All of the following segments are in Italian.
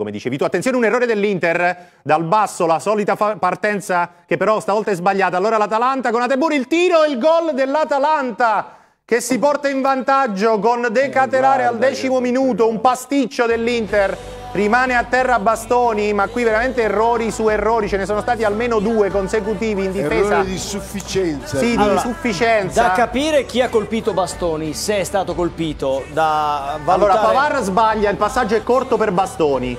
come dicevi tu. Attenzione, un errore dell'Inter dal basso, la solita partenza che però stavolta è sbagliata. Allora l'Atalanta con Ateburi, il tiro e il gol dell'Atalanta che si porta in vantaggio con Decatelare eh, al decimo minuto, un pasticcio dell'Inter Rimane a terra Bastoni, ma qui veramente errori su errori, ce ne sono stati almeno due consecutivi in difesa. errori di sufficienza. Sì, allora, di sufficienza. Da capire chi ha colpito Bastoni, se è stato colpito, da valutare... Allora, Pavar sbaglia, il passaggio è corto per Bastoni.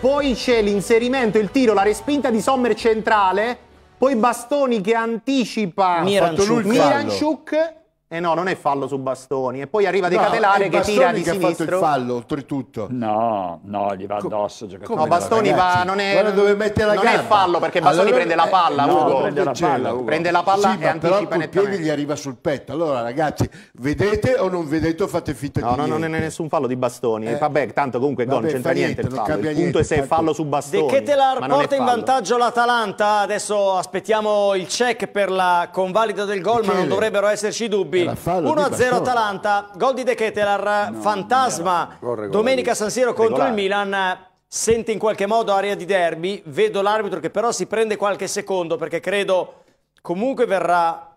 Poi c'è l'inserimento, il tiro, la respinta di Sommer centrale, poi Bastoni che anticipa Miranchuk, Miranchuk eh no, non è fallo su Bastoni. E poi arriva De no, che tira di che sinistro. ha fatto il fallo, oltretutto. No, no, gli va addosso. Co- no, Bastoni va, non è, non è fallo perché Bastoni allora, prende la eh, palla, eh, Ugo. prende, la palla, Ugo. prende la palla sì, e anticipa però piede gli arriva sul petto. Allora, ragazzi, vedete o non vedete o fate finta no, di no, niente. No, non è nessun fallo di Bastoni. Eh, eh vabbè, tanto comunque vabbè, non c'entra niente, il fallo. Il punto è se è ecco. fallo su Bastoni. De Ketelar porta in vantaggio l'Atalanta. Adesso aspettiamo il check per la convalida del gol, ma non dovrebbero esserci dubbi. 1-0 Atalanta gol di De Ketelar no, fantasma Corre, domenica San Siro contro regolare. il Milan sente in qualche modo aria di derby vedo l'arbitro che però si prende qualche secondo perché credo comunque verrà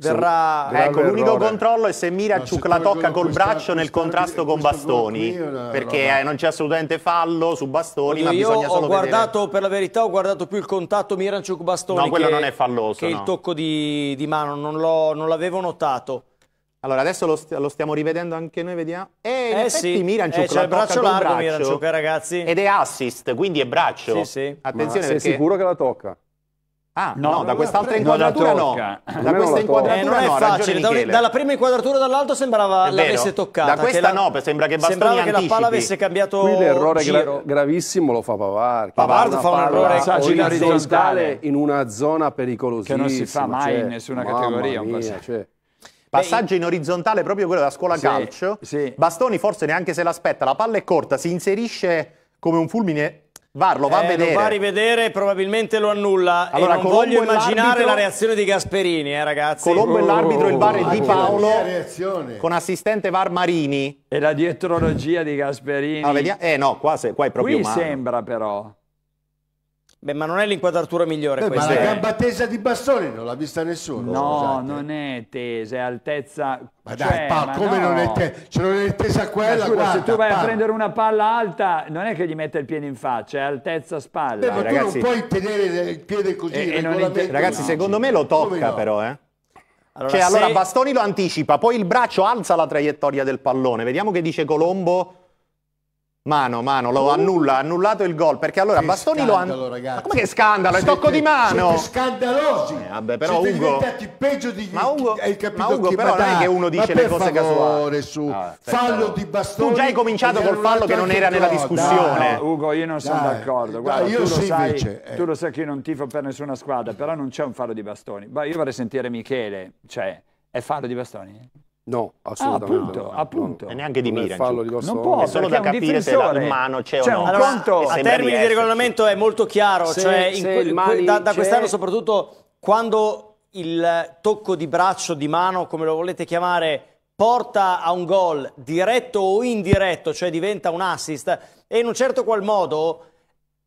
Verrà, ecco, l'unico errore. controllo è se Miraciuk la tocca col braccio nel contrasto con Bastoni, perché eh, non c'è assolutamente fallo su Bastoni, Oddio, ma bisogna solo io solo ho guardato, vedere. per la verità, ho guardato più il contatto Miraciuk-Bastoni no, quello che, non è falloso, che no. il tocco di, di mano, non l'avevo notato. Allora, adesso lo, st lo, stiamo rivedendo anche noi, vediamo. E eh, eh sì. Miranchuk eh, cioè il braccio largo braccio, Miranchuk, ragazzi. Ed è assist, quindi è braccio. Sì, sì. Attenzione Ma sei perché... sicuro che la tocca? Ah, no, no da quest'altra inquadratura no. Da eh, questa inquadratura eh, non è facile. Da, dalla prima inquadratura dall'alto sembrava l'avesse toccata. Da questa no, sembra che Bastoni Sembrava anticipi. che la palla avesse cambiato Qui l'errore gra gravissimo lo fa Pavard. Pavard fa un errore orizzontale in una zona pericolosissima. Che non si fa mai cioè, in nessuna categoria. Mia, cioè. Passaggio in orizzontale proprio quello da scuola sì, calcio. Sì. Bastoni forse neanche se l'aspetta, la palla è corta, si inserisce come un fulmine Varlo va eh, a vedere. Lo va a rivedere probabilmente lo annulla. Allora, non Colombo voglio immaginare la reazione di Gasperini, eh, ragazzi. Colombo è l'arbitro, il VAR è Di ah, Paolo. Con assistente VAR Marini. E la dietrologia di Gasperini. Ah, eh no, qua, se, qua è proprio Qui umano. sembra però. Beh, ma non è l'inquadratura migliore Beh, questa. Ma la gamba tesa di Bastoni non l'ha vista nessuno. No, scusate. non è tesa, è altezza. Ma cioè, dai, pa, ma come no. non è tesa? Cioè, non tesa quella. Scusa, guarda, se tu vai pa. a prendere una palla alta, non è che gli mette il piede in faccia, è altezza spalla. Beh, ma ragazzi... tu non puoi tenere il piede così. E, eh, e eh, ragazzi, no, secondo no. me lo tocca, però, eh. Allora, cioè, se... allora Bastoni lo anticipa, poi il braccio alza la traiettoria del pallone. Vediamo che dice Colombo Mano, mano, lo uh. annulla, ha annullato il gol perché allora che Bastoni lo annulla. Ma come che scandalo? È tocco di mano! Siete scandalosi! Eh, vabbè, però siete Ugo. diventati peggio di ma Ugo, hai capito ma Ugo che, però ma non è che uno dice le cose favore, casuali. Su. Ah, fallo di Bastoni. Tu già hai cominciato col fallo che non era nella discussione. Dai, Ugo, io non sono d'accordo. Guarda, io tu, sì sai, invece, eh. tu lo sai che io non tifo per nessuna squadra, però non c'è un fallo di Bastoni. Ma io vorrei sentire Michele, cioè, è fallo di Bastoni? No, assolutamente. Ah, appunto, no. appunto. E neanche di Milan. Fallo di non può, è solo da capire se la mano c'è cioè, una... allora, conto. A termini di, di regolamento è molto chiaro, se, cioè in, mani, da, da quest'anno soprattutto quando il tocco di braccio, di mano, come lo volete chiamare, porta a un gol diretto o indiretto, cioè diventa un assist, e in un certo qual modo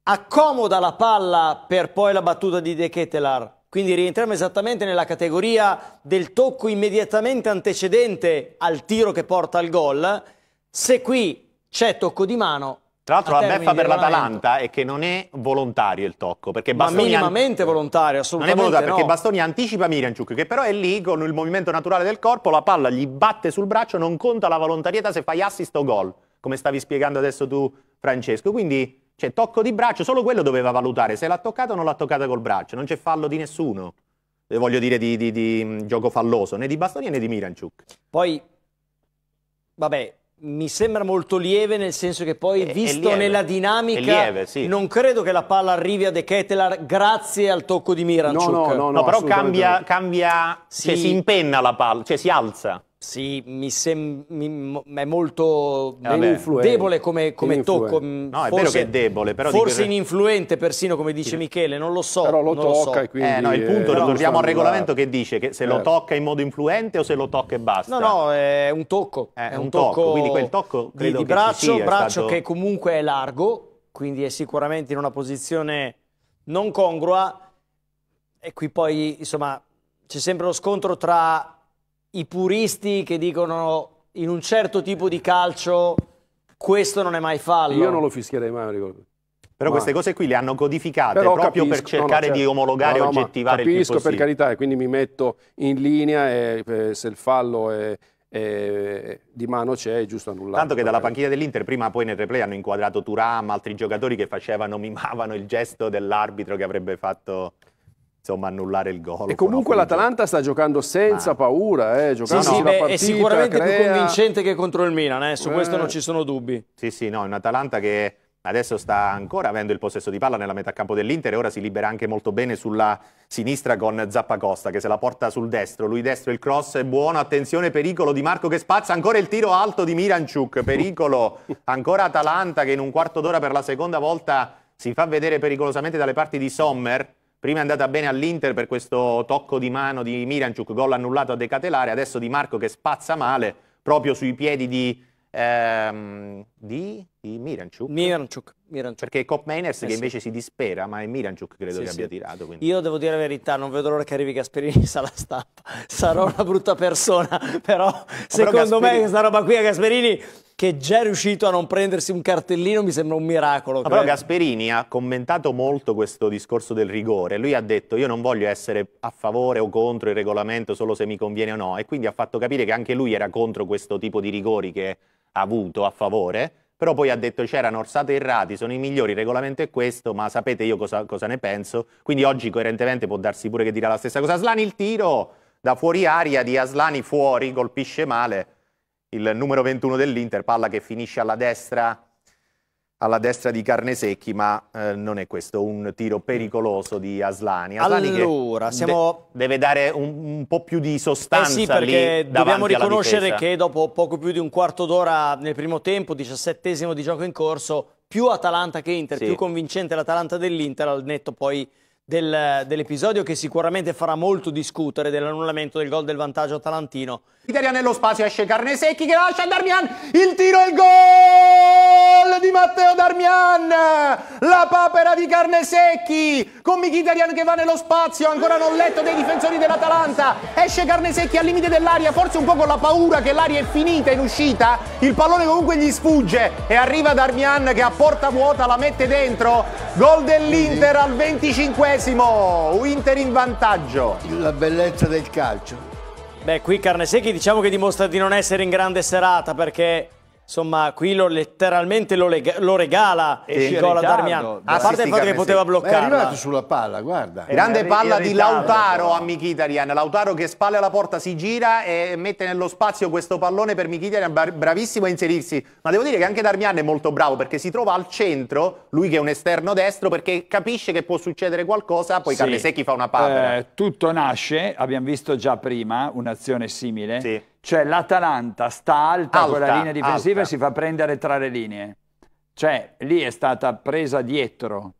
accomoda la palla per poi la battuta di De Ketelar quindi rientriamo esattamente nella categoria del tocco immediatamente antecedente al tiro che porta al gol. Se qui c'è tocco di mano, tra l'altro la beffa per l'Atalanta è che non è volontario il tocco, perché Bastoni... Ma minimamente an... volontario, assolutamente Non è volontario, no. perché Bastoni anticipa Mirianciuk, che però è lì con il movimento naturale del corpo, la palla gli batte sul braccio, non conta la volontarietà se fai assist o gol, come stavi spiegando adesso tu, Francesco. Quindi cioè, tocco di braccio, solo quello doveva valutare se l'ha toccata o non l'ha toccata col braccio. Non c'è fallo di nessuno, eh, voglio dire, di, di, di mm, gioco falloso, né di Bastoni né di Miranchuk. Poi, vabbè, mi sembra molto lieve nel senso che poi è, visto è lieve, nella dinamica lieve, sì. non credo che la palla arrivi a De Ketelar grazie al tocco di Miranchuk no, no, no, no però cambia, cambia sì. cioè, si impenna la palla cioè si alza sì, mi sembra è molto eh, Vabbè, debole come, come tocco. No, è mm, forse, vero che è debole, però forse dico... ininfluente persino come dice sì. Michele, non lo so. Però lo tocca lo so. quindi, eh, no, il punto eh, torniamo al regolamento che dice che se eh. lo tocca in modo influente o se lo tocca e basta. No, no, è un tocco. Eh, è, è un, un tocco, tocco, quindi quel tocco credo di, di braccio, sia, braccio stato... che comunque è largo, quindi è sicuramente in una posizione non congrua e qui poi, insomma, c'è sempre lo scontro tra i puristi che dicono in un certo tipo di calcio questo non è mai fallo. Io non lo fischierei mai, ricordo. Però ma... queste cose qui le hanno codificate Però proprio cioè, capisco, per cercare no, no, certo. di omologare no, e oggettivare capisco, il Capisco per carità e quindi mi metto in linea e, e eh, se il fallo è, è, di mano c'è è giusto annullare. Tanto che dalla panchina dell'Inter prima poi nel replay hanno inquadrato Turam, altri giocatori che facevano, mimavano il gesto dell'arbitro che avrebbe fatto insomma annullare il gol. E comunque l'Atalanta sta giocando senza Ma... paura, eh, giocando sì, sì, beh, partita, è sicuramente crea... più convincente che contro il Milan, eh, su eh... questo non ci sono dubbi. Sì, sì, no, è un'Atalanta che adesso sta ancora avendo il possesso di palla nella metà campo dell'Inter e ora si libera anche molto bene sulla sinistra con Zappacosta che se la porta sul destro, lui destro il cross è buono, attenzione pericolo di Marco che spazza, ancora il tiro alto di Miranchuk, pericolo, ancora Atalanta che in un quarto d'ora per la seconda volta si fa vedere pericolosamente dalle parti di Sommer Prima è andata bene all'Inter per questo tocco di mano di Miranciuk, gol annullato a Decatelare, adesso Di Marco che spazza male proprio sui piedi di, ehm, di i Miranchuk. Miranchuk, Miranchuk. Perché è Cop Mainers eh che sì. invece si dispera, ma è Miranchuk credo sì, che abbia tirato. Quindi. Io devo dire la verità, non vedo l'ora che arrivi Gasperini in sala stampa. Sarò una brutta persona, però oh, secondo però Gasperini... me questa roba qui a Gasperini che già è riuscito a non prendersi un cartellino mi sembra un miracolo. Ma però Gasperini ha commentato molto questo discorso del rigore. Lui ha detto io non voglio essere a favore o contro il regolamento solo se mi conviene o no e quindi ha fatto capire che anche lui era contro questo tipo di rigori che ha avuto a favore però poi ha detto c'erano orsate errati, sono i migliori, il regolamento è questo, ma sapete io cosa, cosa ne penso, quindi oggi coerentemente può darsi pure che dirà la stessa cosa. Aslani il tiro da fuori aria di Aslani fuori, colpisce male il numero 21 dell'Inter, palla che finisce alla destra alla destra di Carnesecchi, ma eh, non è questo un tiro pericoloso di Aslani. Aslani allora, siamo... de deve dare un, un, po' più di sostanza eh sì, perché dobbiamo riconoscere che dopo poco più di un quarto d'ora nel primo tempo, diciassettesimo di gioco in corso, più Atalanta che Inter, sì. più convincente l'Atalanta dell'Inter, al netto poi del, dell'episodio che sicuramente farà molto discutere dell'annullamento del gol del vantaggio atalantino Italia nello spazio esce carne secchi che lascia Darmian, il tiro e il gol di Matteo Darmian, la papera di carne secchi con Mkhitaryan che va nello spazio, ancora non letto dei difensori dell'Atalanta, esce carne secchi al limite dell'aria, forse un po' con la paura che l'aria è finita in uscita, il pallone comunque gli sfugge e arriva Darmian che a porta vuota la mette dentro, gol dell'Inter al 25esimo, Inter in vantaggio. La bellezza del calcio. Beh, qui Carnesecchi diciamo che dimostra di non essere in grande serata perché insomma, qui lo, letteralmente lo, lega, lo regala e il gol a Darmian. A parte il fatto che poteva bloccare. È arrivato sulla palla, guarda. Grande palla di Lautaro a Michitarian. Lautaro che spalle alla porta si gira e mette nello spazio questo pallone per Michitarian, bravissimo a inserirsi. Ma devo dire che anche Darmian è molto bravo perché si trova al centro, lui che è un esterno destro, perché capisce che può succedere qualcosa, poi sì. Carlesecchi fa una palla. Eh, tutto nasce, abbiamo visto già prima un'azione simile. Sì cioè l'Atalanta sta alta, alta quella linea difensiva alta. e si fa prendere tra le linee. Cioè lì è stata presa dietro.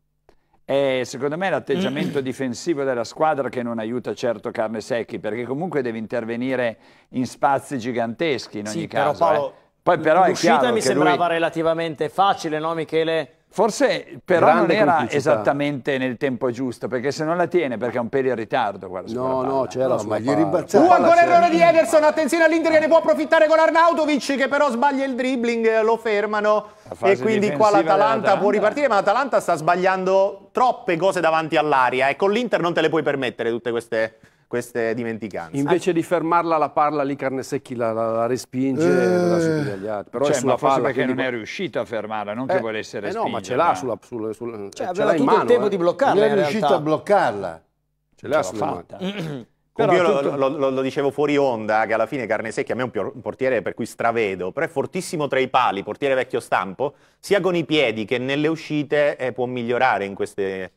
E secondo me è l'atteggiamento difensivo della squadra che non aiuta certo Carne Secchi, perché comunque deve intervenire in spazi giganteschi in ogni sì, caso. Però eh. Paolo, eh. Poi però è chiaro mi sembrava lui... relativamente facile, no Michele? Forse però Grande non era complicità. esattamente nel tempo giusto, perché se non la tiene, perché è un pelo in ritardo. Guarda, no, no, c'era no, ma gli rimbalzava. Uh, ancora errore di Ederson, attenzione all'Inter che ne può approfittare con Arnautovic, che però sbaglia il dribbling, lo fermano. E quindi qua l'Atalanta può ripartire, ma l'Atalanta sta sbagliando troppe cose davanti all'aria e con l'Inter non te le puoi permettere tutte queste queste dimenticanze. Invece ah. di fermarla la palla lì carne secchi la, la, la respinge e la eh. supina agli altri. Però cioè, è sulla palla che non è riuscito a fermarla, non eh, che volesse respingere. Eh no, ma ce l'ha sulla, sulla, sulla cioè, ce l'ha in mano. il tempo eh. di bloccarla. Non è riuscito a bloccarla. Ce l'ha sulla fatta. Comunque io tutto... lo, lo, lo, dicevo fuori onda, che alla fine Carnesecchi a me è un portiere per cui stravedo, però è fortissimo tra i pali, portiere vecchio stampo, sia con i piedi che nelle uscite eh, può migliorare in queste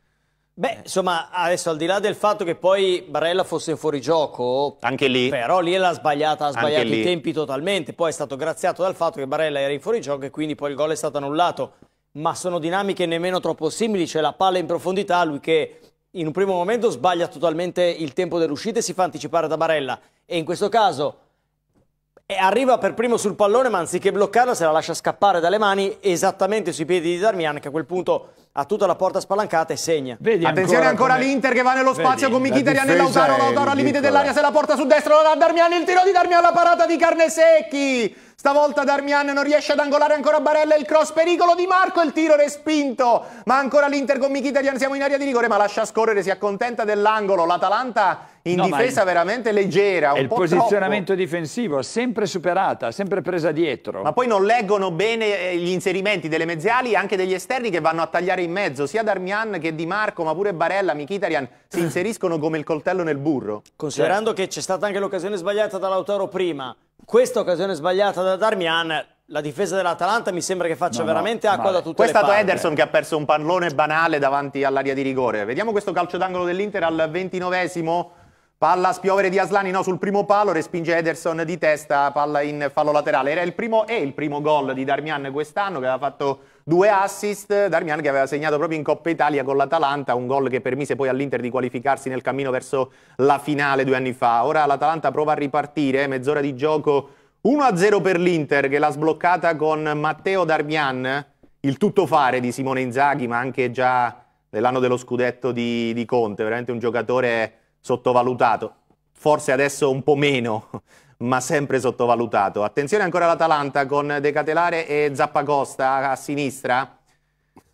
Beh, eh. insomma, adesso al di là del fatto che poi Barella fosse in fuorigioco, anche lì. Però lì l'ha sbagliata, ha sbagliato i tempi totalmente. Poi è stato graziato dal fatto che Barella era in fuorigioco e quindi poi il gol è stato annullato. Ma sono dinamiche nemmeno troppo simili, c'è la palla in profondità, lui che in un primo momento sbaglia totalmente il tempo dell'uscita e si fa anticipare da Barella. E in questo caso arriva per primo sul pallone, ma anziché bloccarla se la lascia scappare dalle mani esattamente sui piedi di Darmian, che a quel punto ha tutta la porta spalancata e segna. Vedi Attenzione ancora, ancora l'Inter che va nello spazio Vedi, con Michitarian e Lautaro, Lautaro al limite dell'aria, se la porta su destra, Darmian, il tiro di Darmian, la parata di Carnesecchi! Stavolta Darmian non riesce ad angolare ancora Barella, il cross pericolo di Marco, il tiro respinto. Ma ancora l'Inter con Mkhitaryan, siamo in area di rigore, ma lascia scorrere, si accontenta dell'angolo. L'Atalanta in no, difesa il... veramente leggera, un il posizionamento troppo. difensivo, sempre superata, sempre presa dietro. Ma poi non leggono bene eh, gli inserimenti delle mezziali e anche degli esterni che vanno a tagliare in mezzo, sia Darmian che Di Marco, ma pure Barella, Mkhitaryan si inseriscono come il coltello nel burro. Considerando certo. che c'è stata anche l'occasione sbagliata da prima questa occasione sbagliata da Darmian la difesa dell'Atalanta mi sembra che faccia no, veramente acqua male. da tutte Questo le parti. Questo è stato Ederson che ha perso un pallone banale davanti all'aria di rigore. Vediamo questo calcio d'angolo dell'Inter al ventinovesimo. Palla a spiovere di Aslani, no, sul primo palo, respinge Ederson di testa, palla in fallo laterale. Era il primo e il primo gol di Darmian quest'anno, che aveva fatto due assist. Darmian che aveva segnato proprio in Coppa Italia con l'Atalanta, un gol che permise poi all'Inter di qualificarsi nel cammino verso la finale due anni fa. Ora l'Atalanta prova a ripartire, eh, mezz'ora di gioco, 1-0 per l'Inter, che l'ha sbloccata con Matteo Darmian, il tuttofare di Simone Inzaghi, ma anche già dell'anno dello scudetto di, di Conte, veramente un giocatore sottovalutato, forse adesso un po' meno, ma sempre sottovalutato. Attenzione ancora all'Atalanta con De Catelare e Zappacosta a sinistra.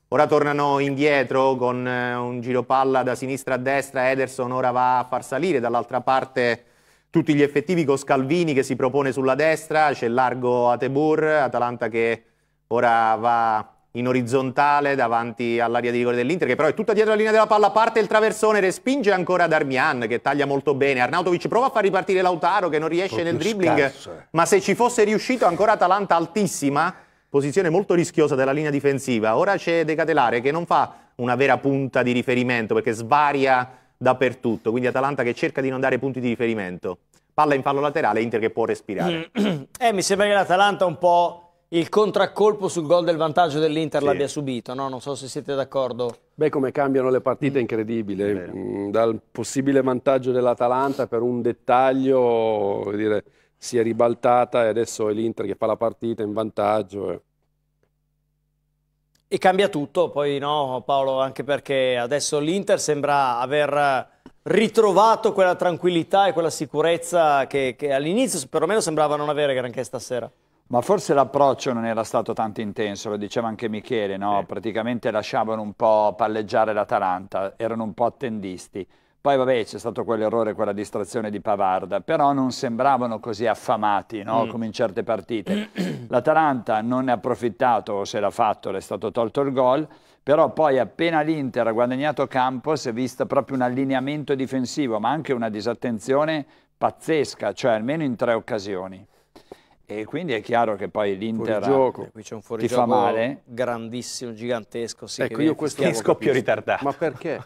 Ora tornano indietro con eh, un giro palla da sinistra a destra, Ederson ora va a far salire dall'altra parte tutti gli effettivi con Scalvini che si propone sulla destra, c'è largo a Tebur, Atalanta che ora va in orizzontale davanti all'area di rigore dell'Inter, che però è tutta dietro la linea della palla, parte il traversone, respinge ancora Darmian che taglia molto bene, Arnautovic prova a far ripartire Lautaro che non riesce nel dribbling, scarso. Eh. ma se ci fosse riuscito ancora Atalanta altissima, posizione molto rischiosa della linea difensiva, ora c'è De Catelare che non fa una vera punta di riferimento perché svaria dappertutto, quindi Atalanta che cerca di non dare punti di riferimento. Palla in fallo laterale, Inter che può respirare. Mm. eh, mi sembra che l'Atalanta un po' il contraccolpo sul gol del vantaggio dell'Inter sì. l'abbia subito, no? non so se siete d'accordo. Beh, come cambiano le partite è mm. incredibile, mm, dal possibile vantaggio dell'Atalanta per un dettaglio dire, si è ribaltata e adesso è l'Inter che fa la partita in vantaggio. E... e cambia tutto, poi no Paolo, anche perché adesso l'Inter sembra aver ritrovato quella tranquillità e quella sicurezza che, che all'inizio perlomeno sembrava non avere granché stasera. Ma forse l'approccio non era stato tanto intenso, lo diceva anche Michele, no? sì. praticamente lasciavano un po' palleggiare l'Atalanta, erano un po' attendisti. Poi vabbè c'è stato quell'errore, quella distrazione di Pavarda, però non sembravano così affamati no? mm. come in certe partite. L'Atalanta non ne ha approfittato, o se l'ha fatto, le è stato tolto il gol, però poi appena l'Inter ha guadagnato campo si è visto proprio un allineamento difensivo, ma anche una disattenzione pazzesca, cioè almeno in tre occasioni. E quindi è chiaro che poi l'Inter eh, qui c'è un ti fa male. grandissimo, gigantesco. Sì, ecco, io questo è scoppio ritardato. Ma perché?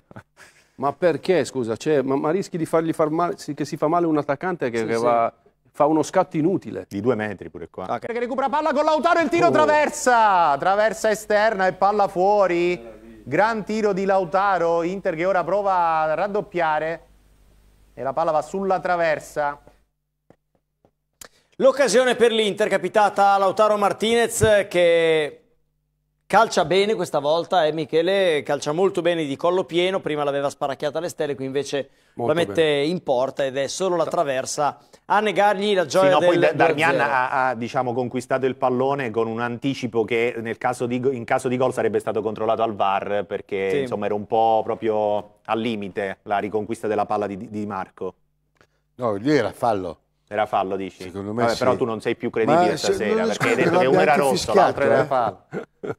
ma perché, scusa? Cioè, ma, ma, rischi di fargli far male, che si fa male un attaccante che, sì, che sì. Va, fa uno scatto inutile. Di due metri pure qua. Okay. Che recupera palla con Lautaro, il tiro oh. traversa! Traversa esterna e palla fuori. Gran tiro di Lautaro, Inter che ora prova a raddoppiare. E la palla va sulla traversa. L'occasione per l'Inter capitata a Lautaro Martinez che calcia bene questa volta eh, Michele calcia molto bene di collo pieno, prima l'aveva sparacchiata alle stelle, qui invece molto la mette bene. in porta ed è solo la traversa a negargli la gioia sì, no, del poi Darmian ha, ha diciamo, conquistato il pallone con un anticipo che caso di, in caso di gol sarebbe stato controllato al VAR perché sì. insomma, era un po' proprio al limite la riconquista della palla di, di Marco. No, lì era fallo. Era fallo, dici? Secondo me Vabbè, sì. Però tu non sei più credibile Ma stasera, se, perché hai detto che uno era rosso, l'altro era eh. fallo.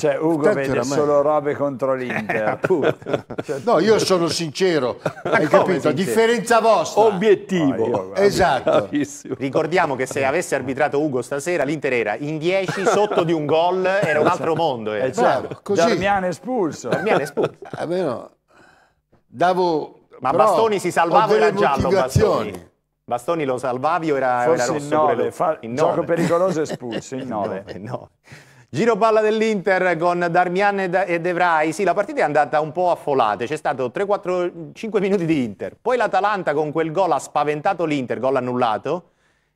Cioè, Ugo Tanto vede solo robe contro l'Inter. Eh, cioè, no, io sono sincero, hai capito? A differenza vostra. Obiettivo. Oh, esatto. Bravissimo. Ricordiamo che se avesse arbitrato Ugo stasera, l'Inter era in 10, sotto di un gol, era un esatto. altro mondo. Era. Eh. eh, certo. Così. espulso. Darmiano espulso. Almeno, davo... Ma Bastoni si salvava, e era giallo Bastoni. Bastoni lo salvavi o era, Forse era rosso? 9, fa, in 9. gioco pericoloso espulso, in 9. Giro palla dell'Inter con Darmian e De Vrij. Sì, la partita è andata un po' affolata, C'è stato 3, 4, 5 minuti di Inter. Poi l'Atalanta con quel gol ha spaventato l'Inter, gol annullato.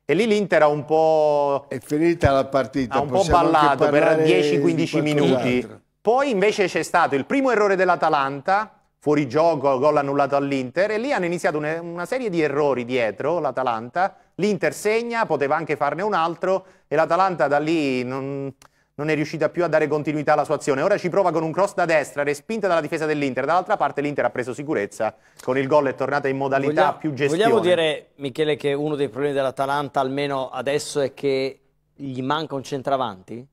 E lì l'Inter ha un po'... È finita la partita. Ha un po' ballato per 10-15 minuti. Poi invece c'è stato il primo errore dell'Atalanta fuori gioco, gol annullato all'Inter e lì hanno iniziato una, una serie di errori dietro l'Atalanta, l'Inter segna, poteva anche farne un altro e l'Atalanta da lì non, non, è riuscita più a dare continuità alla sua azione. Ora ci prova con un cross da destra, respinta dalla difesa dell'Inter, dall'altra parte l'Inter ha preso sicurezza, con il gol è tornata in modalità vogliamo, più gestione. Vogliamo dire Michele che uno dei problemi dell'Atalanta almeno adesso è che gli manca un centravanti?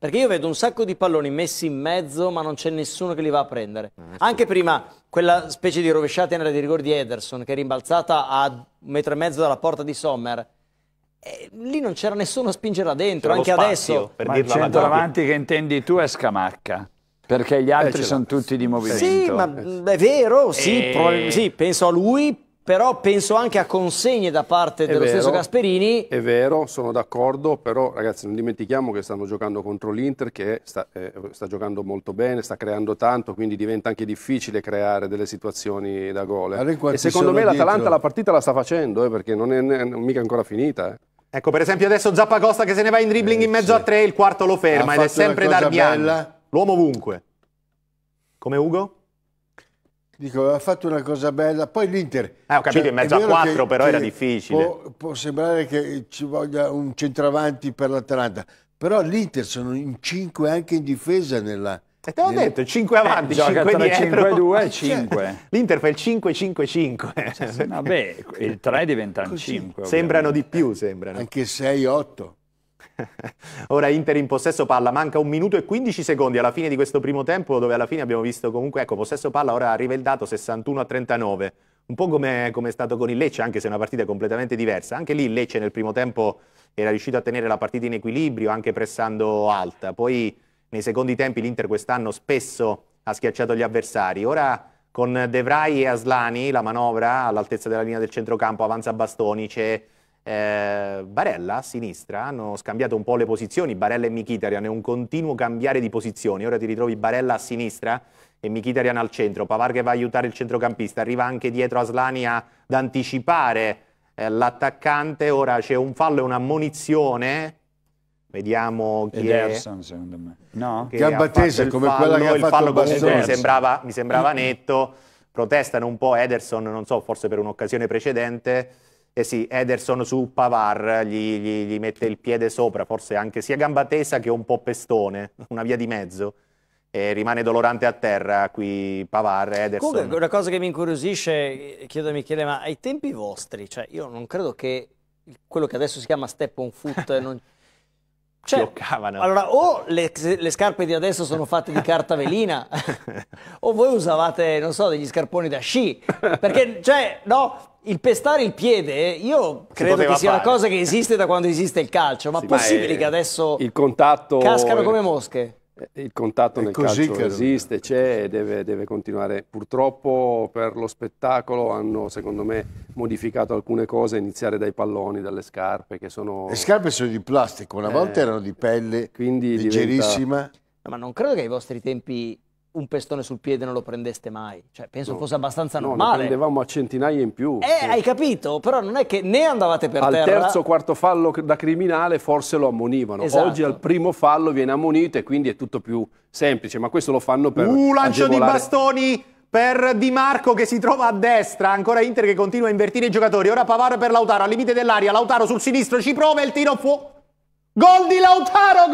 Perché io vedo un sacco di palloni messi in mezzo, ma non c'è nessuno che li va a prendere. Ah, sì. Anche prima, quella specie di rovesciata in area di rigore di Ederson, che è rimbalzata a un metro e mezzo dalla porta di Sommer. E eh, lì non c'era nessuno a spingere dentro, anche adesso. Per ma il centravanti che intendi tu è Scamacca. Perché gli eh, altri eh, sono tutti di movimento. Sì, ma è vero, sì, e... sì penso a lui, però penso anche a consegne da parte dello vero, stesso Gasperini. È vero, sono d'accordo, però ragazzi non dimentichiamo che stanno giocando contro l'Inter che sta, eh, sta, giocando molto bene, sta creando tanto, quindi diventa anche difficile creare delle situazioni da gol. Eh. e secondo me l'Atalanta la partita la sta facendo, eh, perché non è, non è, mica ancora finita. Eh. Ecco, per esempio adesso Zappacosta che se ne va in dribbling eh, in mezzo sì. a tre, il quarto lo ferma ha ed è sempre Darmian. L'uomo ovunque. Come Ugo? dico, aveva fatto una cosa bella, poi l'Inter... Eh, ho capito, cioè, in mezzo a quattro però era difficile. Può, può, sembrare che ci voglia un centravanti per l'Atalanta, però l'Inter sono in cinque anche in difesa nella... E eh, te l'ho detto, 5 eh, avanti, eh, 5 dietro. 5 2 5. L'Inter fa il 5 5 5. Cioè, vabbè, il 3 diventa il 5. Sembrano di più, sembrano. Anche 6 8. Ora Inter in possesso palla, manca un minuto e 15 secondi alla fine di questo primo tempo dove alla fine abbiamo visto comunque, ecco, possesso palla, ora arriva il dato 61 a 39. Un po' come, come è stato con il Lecce, anche se è una partita completamente diversa. Anche lì il Lecce nel primo tempo era riuscito a tenere la partita in equilibrio, anche pressando alta. Poi nei secondi tempi l'Inter quest'anno spesso ha schiacciato gli avversari. Ora con De Vrij e Aslani la manovra all'altezza della linea del centrocampo avanza a Bastoni, c'è eh, Barella a sinistra, hanno scambiato un po' le posizioni, Barella e Michitarian, è un continuo cambiare di posizioni, ora ti ritrovi Barella a sinistra e Michitarian al centro, Pavar che va a aiutare il centrocampista, arriva anche dietro Aslani ad anticipare eh, l'attaccante, ora c'è un fallo e un'ammonizione, Vediamo chi è. Ederson, secondo me. No? Che Gabbatese, come fallo, quella che ha fatto il fallo comunque mi sembrava, mi sembrava mm. netto. Protestano un po' Ederson, non so, forse per un'occasione precedente eh sì, Ederson su Pavar gli, gli, gli, mette il piede sopra, forse anche sia gamba tesa che un po' pestone, una via di mezzo. E rimane dolorante a terra qui Pavar, Ederson. Comunque, una cosa che mi incuriosisce, chiedo a Michele, ma ai tempi vostri, cioè io non credo che quello che adesso si chiama step on foot non... Cioè, Gioccavano. Allora, o le, le, scarpe di adesso sono fatte di carta velina, o voi usavate, non so, degli scarponi da sci. Perché, cioè, no, il pestare il piede, io credo che sia fare. una cosa che esiste da quando esiste il calcio, ma sì, possibile ma è, che adesso il contatto cascano come mosche? Eh, il contatto è nel calcio che... esiste, c'è e deve, deve, continuare. Purtroppo per lo spettacolo hanno, secondo me, modificato alcune cose, iniziare dai palloni, dalle scarpe che sono... Le scarpe sono di plastica, una eh. volta erano di pelle, quindi digerissima. Diventa... No, ma non credo che ai vostri tempi un pestone sul piede non lo prendeste mai. Cioè, penso no, fosse abbastanza normale. No, prendevamo a centinaia in più. Eh, sì. hai capito, però non è che né andavate per al terra. Al terzo quarto fallo da criminale forse lo ammonivano. Esatto. Oggi al primo fallo viene ammonito e quindi è tutto più semplice, ma questo lo fanno per Un Uh, lancio agevolare. di bastoni! per Di Marco che si trova a destra, ancora Inter che continua a invertire i giocatori, ora Pavaro per Lautaro, al limite dell'aria, Lautaro sul sinistro ci prova e il tiro fuori. Gol di Lautaro,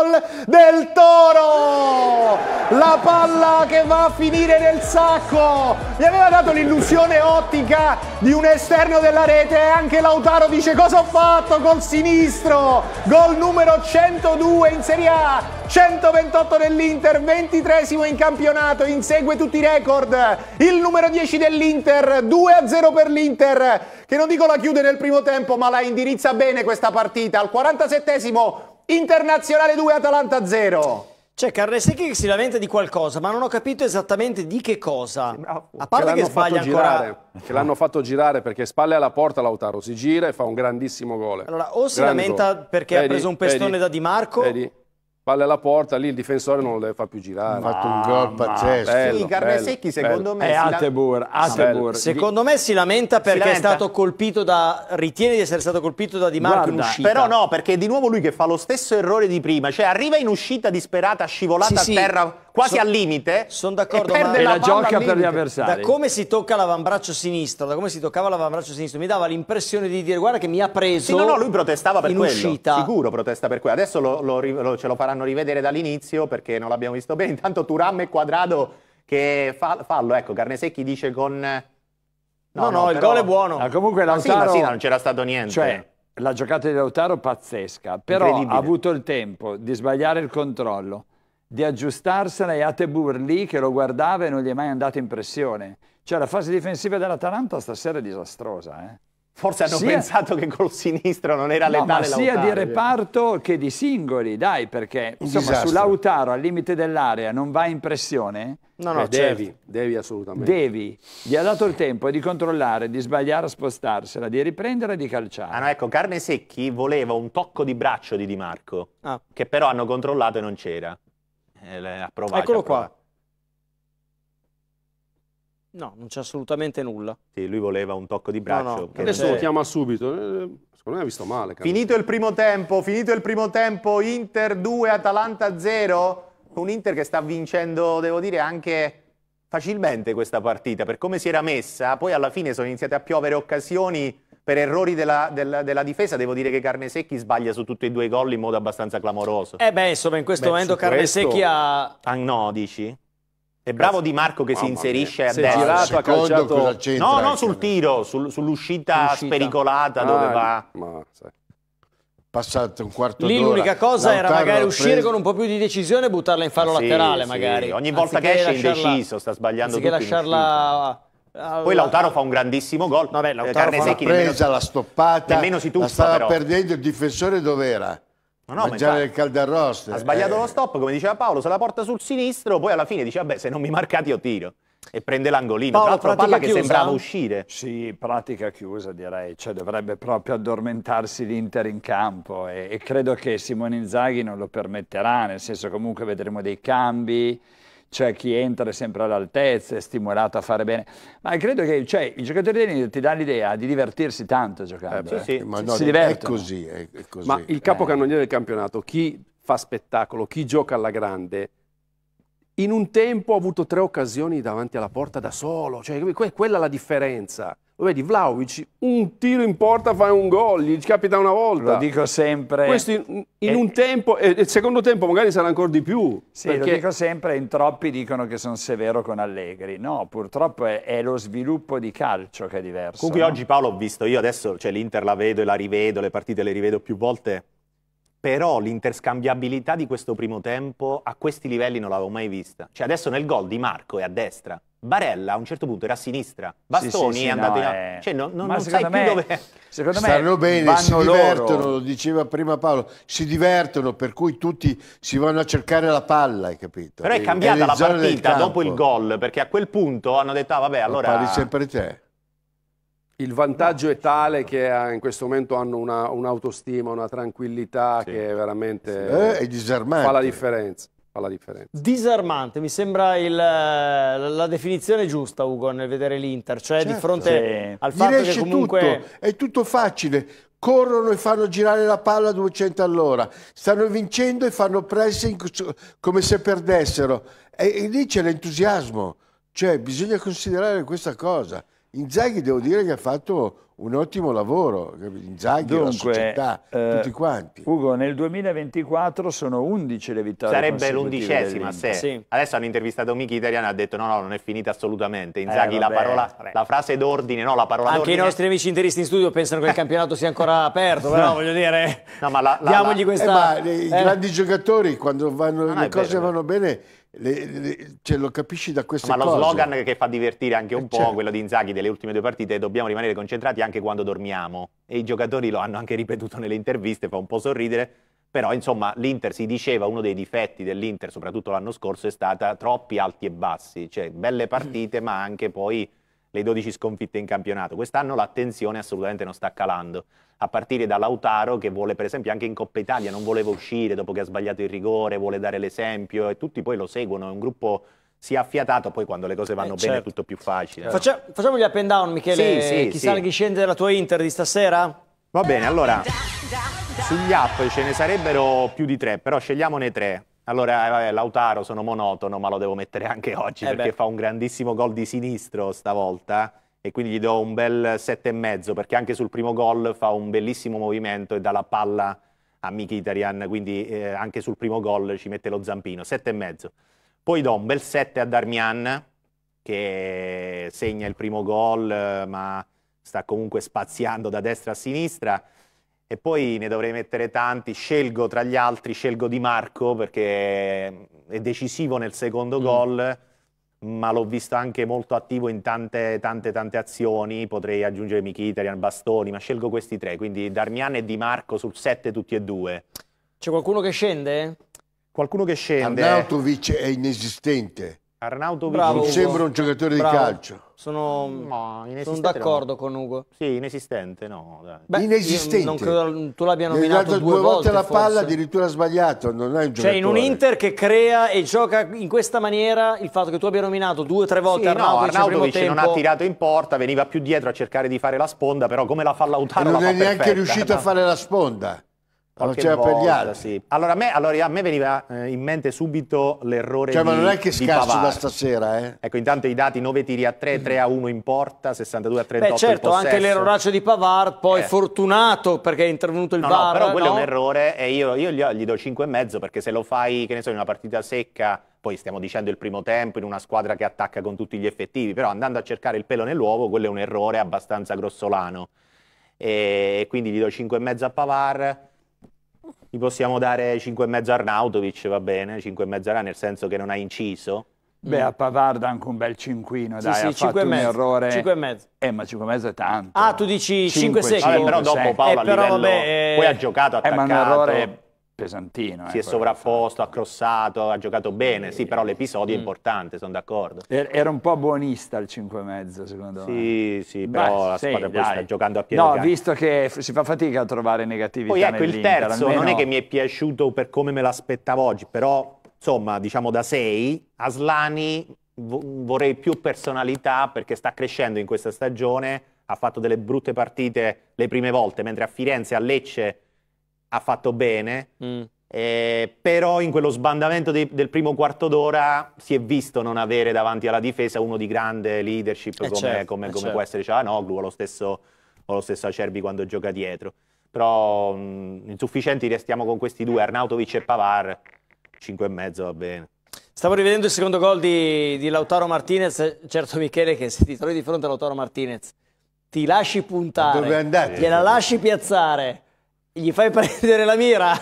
gol del Toro! La palla che va a finire nel sacco! Gli aveva dato l'illusione ottica di un esterno della rete e anche Lautaro dice cosa ho fatto col sinistro! Gol numero 102 in Serie A, 128 dell'Inter, 23 in campionato, insegue tutti i record, il numero 10 dell'Inter, 2-0 per l'Inter che non dico la chiude nel primo tempo, ma la indirizza bene questa partita. Al 47esimo, Internazionale 2, Atalanta 0. Cioè, Carnesecchi che si lamenta di qualcosa, ma non ho capito esattamente di che cosa. A parte che, che sbaglia girare, ancora... Che l'hanno fatto girare perché spalle alla porta Lautaro, si gira e fa un grandissimo gol. Allora, o si Gran lamenta gol. perché Eddie, ha preso un pestone Eddie, da Di Marco... Vedi. Palla alla porta, lì il difensore non lo deve far più girare. Ha fatto un gol pazzesco. Bello, sì, Garnesecchi secondo eh, ah, bello. me... È Atebur, Atebur. Secondo me si lamenta perché si lamenta. è stato colpito da... ritiene di essere stato colpito da Di Marco Guarda, in uscita. Però no, perché è di nuovo lui che fa lo stesso errore di prima. Cioè arriva in uscita disperata, scivolata sì, a terra... Sì quasi so, al limite. Sono d'accordo, ma la, la gioca per gli avversari. Da come si tocca l'avambraccio sinistro, da come si toccava l'avambraccio sinistro, mi dava l'impressione di dire guarda che mi ha preso. Sì, no, no, lui protestava per quello. Uscita. Sicuro protesta per quello. Adesso lo, lo, lo, ce lo faranno rivedere dall'inizio perché non l'abbiamo visto bene. Intanto Turam e Quadrado che fa, fallo, ecco, Garnesecchi dice con No, no, no, no il però... gol è buono. Ma comunque Lautaro ma sì, ma sì, non c'era stato niente. Cioè, la giocata di Lautaro pazzesca, però ha avuto il tempo di sbagliare il controllo di aggiustarsene a Tebur lì che lo guardava e non gli è mai andato in pressione. Cioè la fase difensiva dell'Atalanta stasera è disastrosa. Eh? Forse hanno sia... pensato che col sinistro non era letale no, ma sia di eh. reparto che di singoli, dai, perché insomma, su Lautaro al limite dell'area non va in pressione. No, no, eh, certo. devi, devi assolutamente. Devi, gli ha dato il tempo di controllare, di sbagliare a spostarsela, di riprendere e di calciare. Ah no, ecco, Carne Secchi voleva un tocco di braccio di Di Marco, ah. che però hanno controllato e non c'era a Eccolo qua. No, non c'è assolutamente nulla. Sì, lui voleva un tocco di braccio. No, no. Adesso eh, lo chiama subito. Eh, eh, secondo me ha visto male. Caro. Finito il primo tempo, finito il primo tempo, Inter 2, Atalanta 0. Un Inter che sta vincendo, devo dire, anche facilmente questa partita, per come si era messa, poi alla fine sono iniziate a piovere occasioni per errori della, della, della, difesa, devo dire che Carnesecchi sbaglia su tutti e due i gol in modo abbastanza clamoroso. Eh beh, insomma, in questo beh, momento Carnesecchi questo... ha... Ah, no, dici? È bravo Di Marco che Mamma si inserisce mia. a destra. Girato, Secondo ha calciato... No, no, sul tiro, sul, sull'uscita spericolata ah, dove va... Ma, sai passato un quarto d'ora. Lì l'unica cosa era magari uscire con un po' più di decisione e buttarla in fallo sì, laterale sì. magari. Ogni volta Anziché che esce indeciso, sta sbagliando tutto. Anziché lasciarla... Allora... Poi Lautaro fa un grandissimo gol. Vabbè, eh, Lautaro fa la presa, nemmeno... la stoppata, nemmeno si tuffa, la stava però. perdendo il difensore dov'era? No, no, mangiare il caldarroste. Ha sbagliato eh. lo stop, come diceva Paolo, se la porta sul sinistro, poi alla fine dice, vabbè, se non mi marcate io tiro e prende l'angolino. Paolo, Tra l'altro palla chiusa. che sembrava uscire. Sì, pratica chiusa direi, cioè dovrebbe proprio addormentarsi l'Inter in campo e, e, credo che Simone Inzaghi non lo permetterà, nel senso comunque vedremo dei cambi, cioè chi entra è sempre all'altezza, è stimolato a fare bene, ma credo che cioè, i giocatori dell'Inter ti danno l'idea di divertirsi tanto giocando. Eh, sì, eh. sì. Ma no, si divertono. È così, è così. Ma il capocannoniere eh. del campionato, chi fa spettacolo, chi gioca alla grande in un tempo ha avuto tre occasioni davanti alla porta da solo, cioè quella è la differenza. Lo vedi, Vlaovic, un tiro in porta fa un gol, gli capita una volta. Lo dico sempre. Questo in, in eh, un tempo, e il secondo tempo magari sarà ancora di più. Sì, perché... lo dico sempre, in troppi dicono che sono severo con Allegri. No, purtroppo è, è lo sviluppo di calcio che è diverso. Comunque no? oggi Paolo ho visto, io adesso cioè, l'Inter la vedo e la rivedo, le partite le rivedo più volte però l'interscambiabilità di questo primo tempo a questi livelli non l'avevo mai vista. Cioè adesso nel gol di Marco è a destra, Barella a un certo punto era a sinistra, Bastoni sì, sì, sì, è andato no, in eh. alto. Cioè, non, non, non sai me, più dove... Secondo me Stanno bene, si divertono, lo diceva prima Paolo, si divertono, per cui tutti si vanno a cercare la palla, hai capito? Però è cambiata e, la partita dopo il gol, perché a quel punto hanno detto, ah, vabbè, allora... Lo parli sempre te. Il vantaggio è tale certo. che eh, in questo momento hanno una, un'autostima, una tranquillità sì. che veramente eh, fa, la differenza, fa la differenza. Disarmante, mi sembra il, la definizione giusta, Ugo, nel vedere l'Inter, cioè certo. di fronte sì. al fatto che comunque... Tutto, è tutto facile, corrono e fanno girare la palla a 200 all'ora, stanno vincendo e fanno pressing come se perdessero. E, e lì c'è l'entusiasmo, cioè bisogna considerare questa cosa. Inzaghi devo dire che ha fatto un ottimo lavoro, Inzaghi, Dunque, la società, eh, tutti quanti. Ugo, nel 2024 sono 11 le vittorie Sarebbe l'undicesima, se. Sì. Adesso hanno intervistato Michi Italiano e ha detto no, no, non è finita assolutamente. Eh, Inzaghi, eh, la, parola, la, frase d'ordine, no, la parola Anche i nostri amici interisti in studio pensano che il campionato sia ancora aperto, però no, voglio dire, no, ma la, la, diamogli questa... Eh, ma, I eh. grandi giocatori, quando vanno, le cose vero. vanno bene le, le, cioè lo capisci da queste Ma cose. Ma lo slogan che fa divertire anche un eh, po', certo. quello di Inzaghi delle ultime due partite, è dobbiamo rimanere concentrati anche quando dormiamo. E i giocatori lo hanno anche ripetuto nelle interviste, fa un po' sorridere. Però insomma l'Inter si diceva uno dei difetti dell'Inter, soprattutto l'anno scorso, è stata troppi alti e bassi, cioè belle partite mm. ma anche poi le 12 sconfitte in campionato. Quest'anno l'attenzione assolutamente non sta calando, a partire da Lautaro che vuole per esempio anche in Coppa Italia, non voleva uscire dopo che ha sbagliato il rigore, vuole dare l'esempio e tutti poi lo seguono, è un gruppo si è affiatato, poi quando le cose vanno eh, certo. bene è certo. tutto più facile. Faccia, no? Facciamo gli up and down Michele, sì, sì, chi sì. chi scende dalla tua Inter di stasera? Va bene, allora sugli up ce ne sarebbero più di tre, però scegliamone tre. Allora, eh, vabbè, Lautaro sono monotono, ma lo devo mettere anche oggi eh perché beh. fa un grandissimo gol di sinistro stavolta e quindi gli do un bel e mezzo perché anche sul primo gol fa un bellissimo movimento e dà la palla a Mkhitaryan, quindi eh, anche sul primo gol ci mette lo zampino, sette e mezzo. Poi do un bel 7 a Darmian che segna il primo gol, ma sta comunque spaziando da destra a sinistra e poi ne dovrei mettere tanti. Scelgo tra gli altri, scelgo Di Marco perché è decisivo nel secondo mm. gol, ma l'ho visto anche molto attivo in tante, tante, tante azioni. Potrei aggiungere Michitarian, Bastoni, ma scelgo questi tre, quindi Darmian e Di Marco sul 7 tutti e due. C'è qualcuno che scende? Qualcuno che scende. Arnautovic è inesistente. Arnauto Bravo, Vigili. sembra un giocatore Bravo. di calcio. Sono, No, sono d'accordo con Ugo. Sì, inesistente, no. Dai. Beh, Inesistente. Non credo tu l'abbia nominato dato due, volte, la palla, addirittura sbagliato. Non è un Cioè, in un Inter che crea e gioca in questa maniera, il fatto che tu abbia nominato due o tre volte Sì, no, Arnautovic, al tempo, non ha tirato in porta, veniva più dietro a cercare di fare la sponda, però come la fa E Lautaro la non è neanche perfetta. riuscito a fare la sponda. Allora, c'era per gli altri. Sì. Allora, a me, allora, a me veniva eh, in mente subito l'errore cioè, di Cioè, ma non è che scarso da stasera, eh? Ecco, intanto i dati 9 tiri a 3, 3 mm-hmm. a 1 in porta, 62 a 38 Beh, certo, anche l'erroraccio di Pavard, poi eh. fortunato perché è intervenuto il no, VAR. No, però quello no? è un errore e io, io gli, gli do 5,5 perché se lo fai, che ne so, in una partita secca poi stiamo dicendo il primo tempo in una squadra che attacca con tutti gli effettivi, però andando a cercare il pelo nell'uovo, quello è un errore abbastanza grossolano. E quindi gli do 5,5 a Pavar gli possiamo dare 5,5 a Arnautovic, va bene, 5,5 a nel senso che non ha inciso. Beh, mm. a Pavard anche un bel cinquino, sì, dai, sì, ha fatto un mezzo, errore. 5,5. Eh, ma 5,5 è tanto. Ah, tu dici 5,6. Vabbè, però dopo Paolo eh, però, livello, vabbè, eh, poi ha giocato, attaccato. Eh, ma un errore pesantino. Si eh, è sovrapposto, ha crossato, ha giocato bene, sì, eh, però l'episodio mm. è importante, sono d'accordo. Er-, era un po' buonista il 5 e mezzo, secondo sì, me. Sì, sì, però Beh, la squadra poi sta giocando a piedi. No, piano. visto che si fa fatica a trovare negatività Poi ecco, il terzo almeno... non è che mi è piaciuto per come me l'aspettavo oggi, però insomma, diciamo da 6, Aslani vorrei più personalità perché sta crescendo in questa stagione, ha fatto delle brutte partite le prime volte, mentre a Firenze a Lecce ha fatto bene, mm. eh, però in quello sbandamento di, del primo quarto d'ora si è visto non avere davanti alla difesa uno di grande leadership eh, come, certo, come, eh, come certo. può essere Cianoglu o lo stesso, o lo stesso Acerbi quando gioca dietro. Però mh, mm, insufficienti restiamo con questi due, Arnautovic e Pavar, e mezzo va bene. Stavo rivedendo il secondo gol di, di, Lautaro Martinez, certo Michele che se ti trovi di fronte a Lautaro Martinez ti lasci puntare, gliela lasci piazzare, gli fai prendere la mira,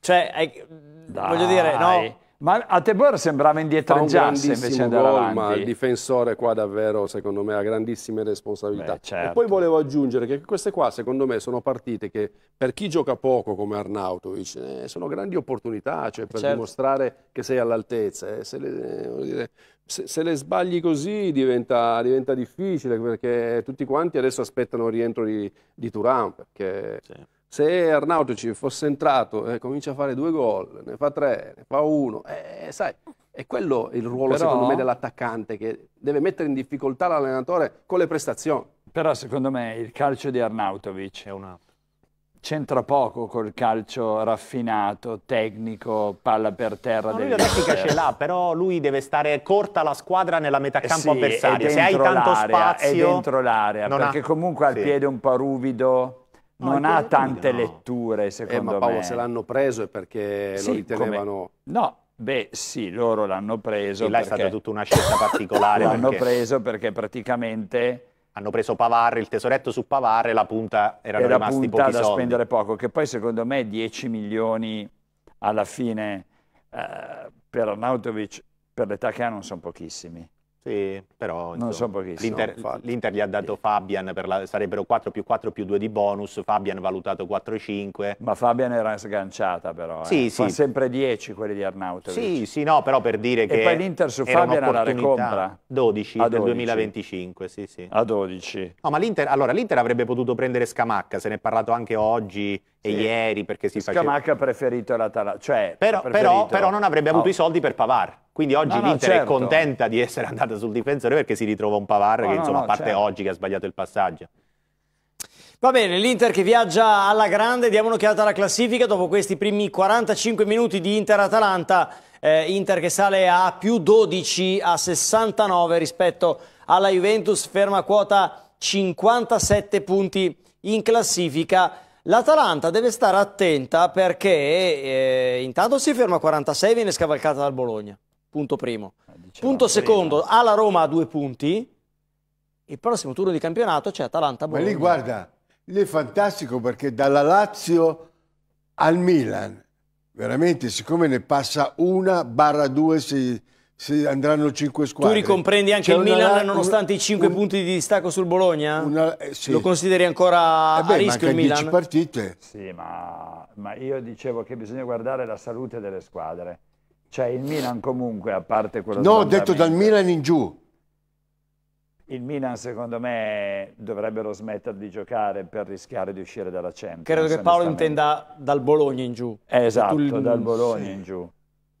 cioè, è, voglio dire, no? Ma a Tebor sembrava indietreggiarsi invece di andare gol, avanti. Ma il difensore qua davvero, secondo me, ha grandissime responsabilità. Beh, certo. E poi certo. volevo aggiungere che queste qua, secondo me, sono partite che per chi gioca poco come Arnautovic, eh, sono grandi opportunità, cioè per certo. dimostrare che sei all'altezza. Eh, se, eh, se, se, le sbagli così diventa, diventa, difficile perché tutti quanti adesso aspettano il rientro di, di Turan perché... Sì se Arnautoci fosse entrato e eh, comincia a fare due gol, ne fa tre, ne fa uno, eh, sai, è quello il ruolo Però... secondo me dell'attaccante che deve mettere in difficoltà l'allenatore con le prestazioni. Però secondo me il calcio di Arnautovic è una c'entra poco col calcio raffinato, tecnico, palla per terra. No, lui la tecnica ce l'ha, però lui deve stare corta la squadra nella metà eh campo eh sì, avversaria. Se hai tanto spazio... È dentro l'area, perché ha... comunque ha il sì. piede un po' ruvido non ha tante no. letture, secondo eh, ma Paolo, me. se l'hanno preso è perché sì, lo ritenevano... Come... No, beh, sì, loro l'hanno preso. E là perché... è stata tutta una scelta particolare. l'hanno perché... preso perché praticamente... Hanno preso Pavar, il tesoretto su Pavar e la punta erano era rimasti punta pochi da soldi. spendere poco, che poi secondo me 10 milioni alla fine eh, per Arnautovic, per l'età che ha, non sono pochissimi. Sì, però non insomma, so l'Inter, l'Inter, gli ha dato Fabian, per la, sarebbero 4 più 4 più 2 di bonus, Fabian valutato 4-5. Ma Fabian era sganciata però, sì, eh. sì. sono sempre 10 quelli di Arnaut. Sì, sì, no, però per dire e che... E poi l'Inter su Fabian la ricompra. 12, a 12 del 2025, sì, sì. A 12. No, ma l'Inter, allora, l'Inter avrebbe potuto prendere Scamacca, se ne è parlato anche oggi e sì. ieri perché si Scamacca faceva... Scamacca ha preferito l'Atalanta, cioè... Però, preferito... però, però, non avrebbe avuto oh. i soldi per Pavar, quindi oggi no, no l'Inter certo. è contenta di essere andata sul difensore perché si ritrova un Pavar no, che no, insomma, a parte certo. oggi che ha sbagliato il passaggio. Va bene, l'Inter che viaggia alla grande, diamo un'occhiata alla classifica dopo questi primi 45 minuti di Inter-Atalanta, eh, Inter che sale a più 12 a 69 rispetto alla Juventus, ferma quota 57 punti in classifica. L'Atalanta deve stare attenta perché eh, intanto si ferma a 46 viene scavalcata dal Bologna, punto primo. Eh, Dicevamo punto secondo, ha la Roma a due punti, il prossimo turno di campionato c'è Atalanta-Bologna. Ma lì guarda, lì è fantastico perché dalla Lazio al Milan, veramente siccome ne passa una barra due si sì, andranno 5 squadre. Tu ricomprendi anche il Milan la... nonostante un... i 5 un... punti di distacco sul Bologna? Una... Eh, sì. Lo consideri ancora eh beh, a rischio il Milan? 10 partite. Sì, ma... ma io dicevo che bisogna guardare la salute delle squadre. Cioè il Milan comunque, a parte quello... No, ho detto dal Milan in giù. Il Milan secondo me dovrebbero smettere di giocare per rischiare di uscire dalla Champions. Credo che Paolo intenda dal Bologna in giù. Eh, esatto, dal Bologna sì. in giù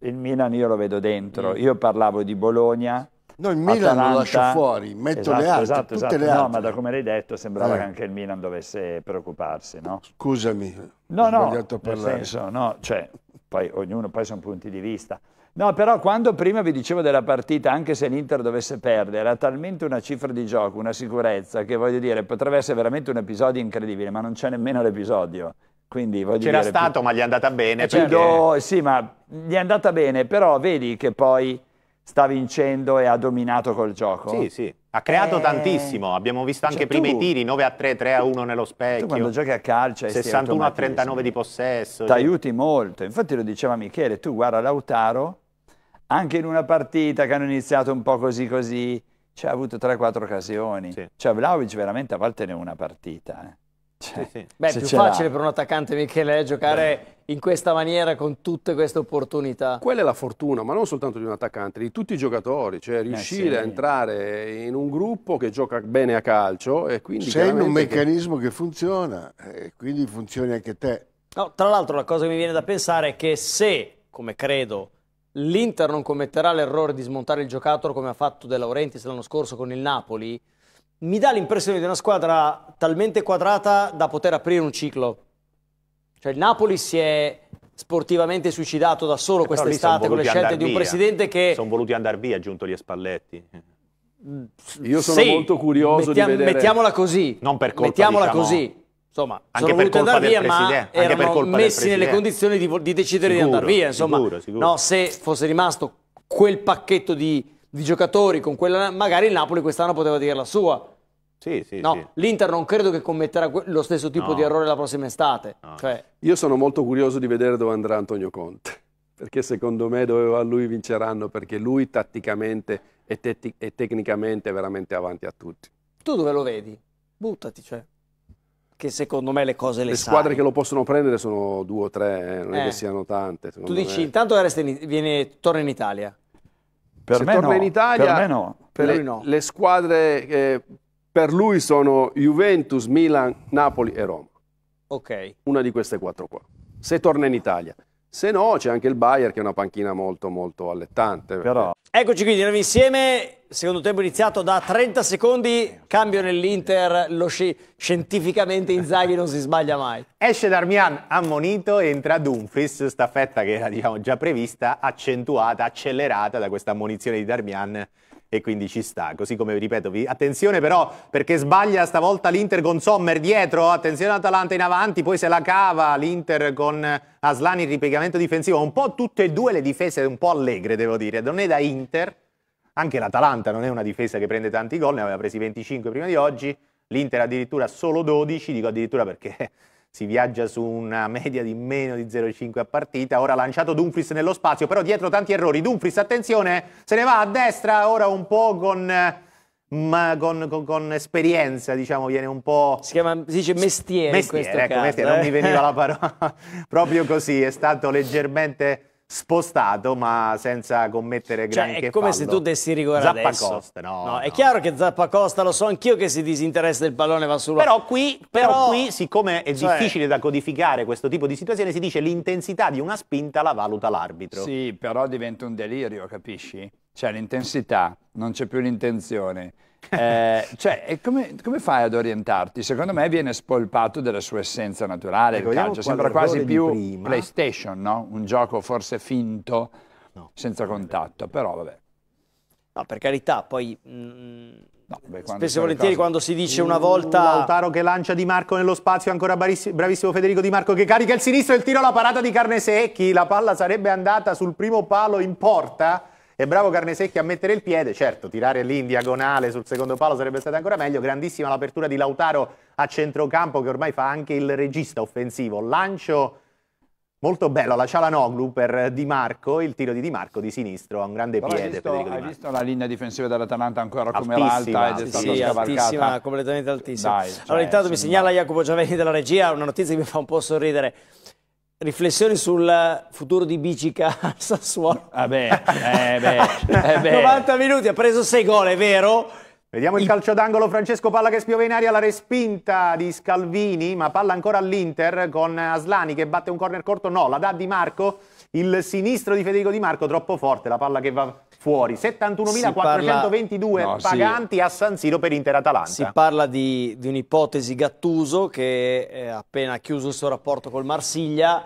il Milan io lo vedo dentro. Mm. Io parlavo di Bologna. No, il Milan Atalanta, lo lascio fuori, metto esatto, esatto, esatto, le altre, esatto, esatto. Le altre. No, ma da come l'hai detto sembrava eh. che anche il Milan dovesse preoccuparsi, no? Scusami, no, ho no, sbagliato a parlare. Nel senso, no, cioè, poi ognuno, poi sono punti di vista. No, però quando prima vi dicevo della partita, anche se l'Inter dovesse perdere, era talmente una cifra di gioco, una sicurezza, che voglio dire, potrebbe essere veramente un episodio incredibile, ma non c'è nemmeno l'episodio. Quindi, voglio C'era dire, stato, più... ma gli è andata bene. Eh, perché... Do... Sì, ma gli è andata bene, però vedi che poi sta vincendo e ha dominato col gioco. Sì, sì. Ha creato eh... tantissimo, abbiamo visto anche cioè, prima tu... i tiri, 9 a 3, 3 a 1 nello specchio. Tu quando giochi a calcio 61 a 39 di possesso. Ti cioè... molto, infatti lo diceva Michele, tu guarda Lautaro, anche in una partita che hanno iniziato un po' così così, ci ha avuto 3-4 occasioni. Sì. Cioè Vlaovic veramente a volte ne è una partita. Eh. Cioè, sì, sì. Cioè, Beh, è più facile per un attaccante Michele giocare Beh. in questa maniera con tutte queste opportunità. Quella è la fortuna, ma non soltanto di un attaccante, di tutti i giocatori, cioè eh, riuscire eh sì. a entrare in un gruppo che gioca bene a calcio e quindi sei in un meccanismo che... che funziona e eh, quindi funzioni anche te. No, tra l'altro la cosa che mi viene da pensare è che se, come credo, l'Inter non commetterà l'errore di smontare il giocattolo come ha fatto De Laurentiis l'anno scorso con il Napoli, mi dà l'impressione di una squadra talmente quadrata da poter aprire un ciclo. Cioè il Napoli si è sportivamente suicidato da solo eh, quest'estate con le scelte di un via. presidente che... Sono voluti andare via, aggiunto gli Spalletti. Mm, Io sono sì, molto curioso mettiam, di vedere... Mettiamola così. Non per colpa, Mettiamola diciamo... così. Insomma, anche sono voluti andare via, ma erano messi nelle condizioni di, di decidere sicuro, di andare via. Insomma, sicuro, sicuro. No, se fosse rimasto quel pacchetto di, di giocatori con quella... Magari il Napoli quest'anno poteva dire la sua sì, sì, no, sì. L'Inter non credo che commetterà lo stesso tipo no. di errore la prossima estate. No. Cioè... Io sono molto curioso di vedere dove andrà Antonio Conte, perché secondo me dove va lui vinceranno, perché lui tatticamente e, te- e tecnicamente è veramente avanti a tutti. Tu dove lo vedi? Buttati, cioè secondo me le cose le, le squadre sai. che lo possono prendere sono due o tre, eh, non eh. è che eh. siano tante. Tu dici, me. intanto in, viene, torna in Italia. Per Se me torna no. in Italia, per, me no. per le, no. le, squadre eh, per lui sono Juventus, Milan, Napoli e Roma. Ok. Una di queste quattro qua. Se torna in Italia. Se no, c'è anche il Bayer che è una panchina molto, molto allettante. Però... Eccoci qui, diremo insieme. Secondo tempo iniziato da 30 secondi. Cambio nell'Inter. Lo sci- scientificamente Inzaghi non si sbaglia mai. Esce Darmian ammonito, entra Dumfries. Staffetta che era diciamo, già prevista, accentuata, accelerata da questa ammonizione di Darmian e quindi ci sta. Così come ripeto, attenzione però perché sbaglia stavolta l'Inter con Sommer dietro, attenzione Atalanta in avanti, poi se la cava l'Inter con Aslan in ripiegamento difensivo, un po' tutte e due le difese un po' allegre devo dire, non è da Inter, anche l'Atalanta non è una difesa che prende tanti gol, ne aveva presi 25 prima di oggi, l'Inter addirittura solo 12, dico addirittura perché si viaggia su una media di meno di 0,5 a partita, ora ha lanciato Dumfries nello spazio, però dietro tanti errori, Dumfries attenzione, se ne va a destra, ora un po' con... Ma con, con, con esperienza, diciamo, viene un po'. Si chiama si dice mestiere. Mestiere, ecco, caso, mestiere, eh? non mi eh. veniva la parola. Proprio così, è stato leggermente spostato ma senza commettere cioè, granché cioè, è come fallo. se tu dessi rigore Zappa Costa, no, no, no, È chiaro che Zappa Costa, lo so anch'io che si disinteressa del pallone va sulla... Però qui, però, però qui siccome è cioè... difficile da codificare questo tipo di situazione, si dice l'intensità di una spinta la valuta l'arbitro. Sì, però diventa un delirio, capisci? cioè l'intensità, non c'è più l'intenzione Eh, cioè, come, come, fai ad orientarti? Secondo me viene spolpato della sua essenza naturale ecco, il calcio. Sembra quasi più PlayStation, no? Un gioco forse finto, no. senza contatto, però vabbè. No, per carità, poi... Mh... Mm, no, Spesso e volentieri quando si dice una volta... Lautaro che lancia Di Marco nello spazio, ancora bravissimo Federico Di Marco che carica il sinistro, il tiro alla parata di Carne Secchi, la palla sarebbe andata sul primo palo in porta è bravo Carnesecchi a mettere il piede, certo, tirare lì in diagonale sul secondo palo sarebbe stato ancora meglio. Grandissima l'apertura di Lautaro a centrocampo che ormai fa anche il regista offensivo. Lancio molto bello alla Cialanoglu per Di Marco, il tiro di Di Marco di sinistro a un grande Però piede. Hai visto, hai visto la linea difensiva dell'Atalanta ancora come l'alta ed è stata sì, altissima, completamente altissima. Dai, cioè, allora intanto mi segnala Jacopo Giavelli della regia una notizia che mi fa un po' sorridere. Riflessioni sul futuro di Bicica al Sassuolo. Vabbè, ah, eh beh, eh beh. 90 minuti, ha preso 6 gol, è vero? Vediamo il calcio d'angolo, Francesco Palla che spiove in aria, la respinta di Scalvini, ma palla ancora all'Inter con Aslani che batte un corner corto, no, la dà Di Marco, il sinistro di Federico Di Marco troppo forte, la palla che va fuori, 71.422 parla... no, paganti sì. a San Siro per Inter-Atalanta. Si parla di, di un'ipotesi Gattuso che eh, ha appena chiuso il suo rapporto col Marsiglia,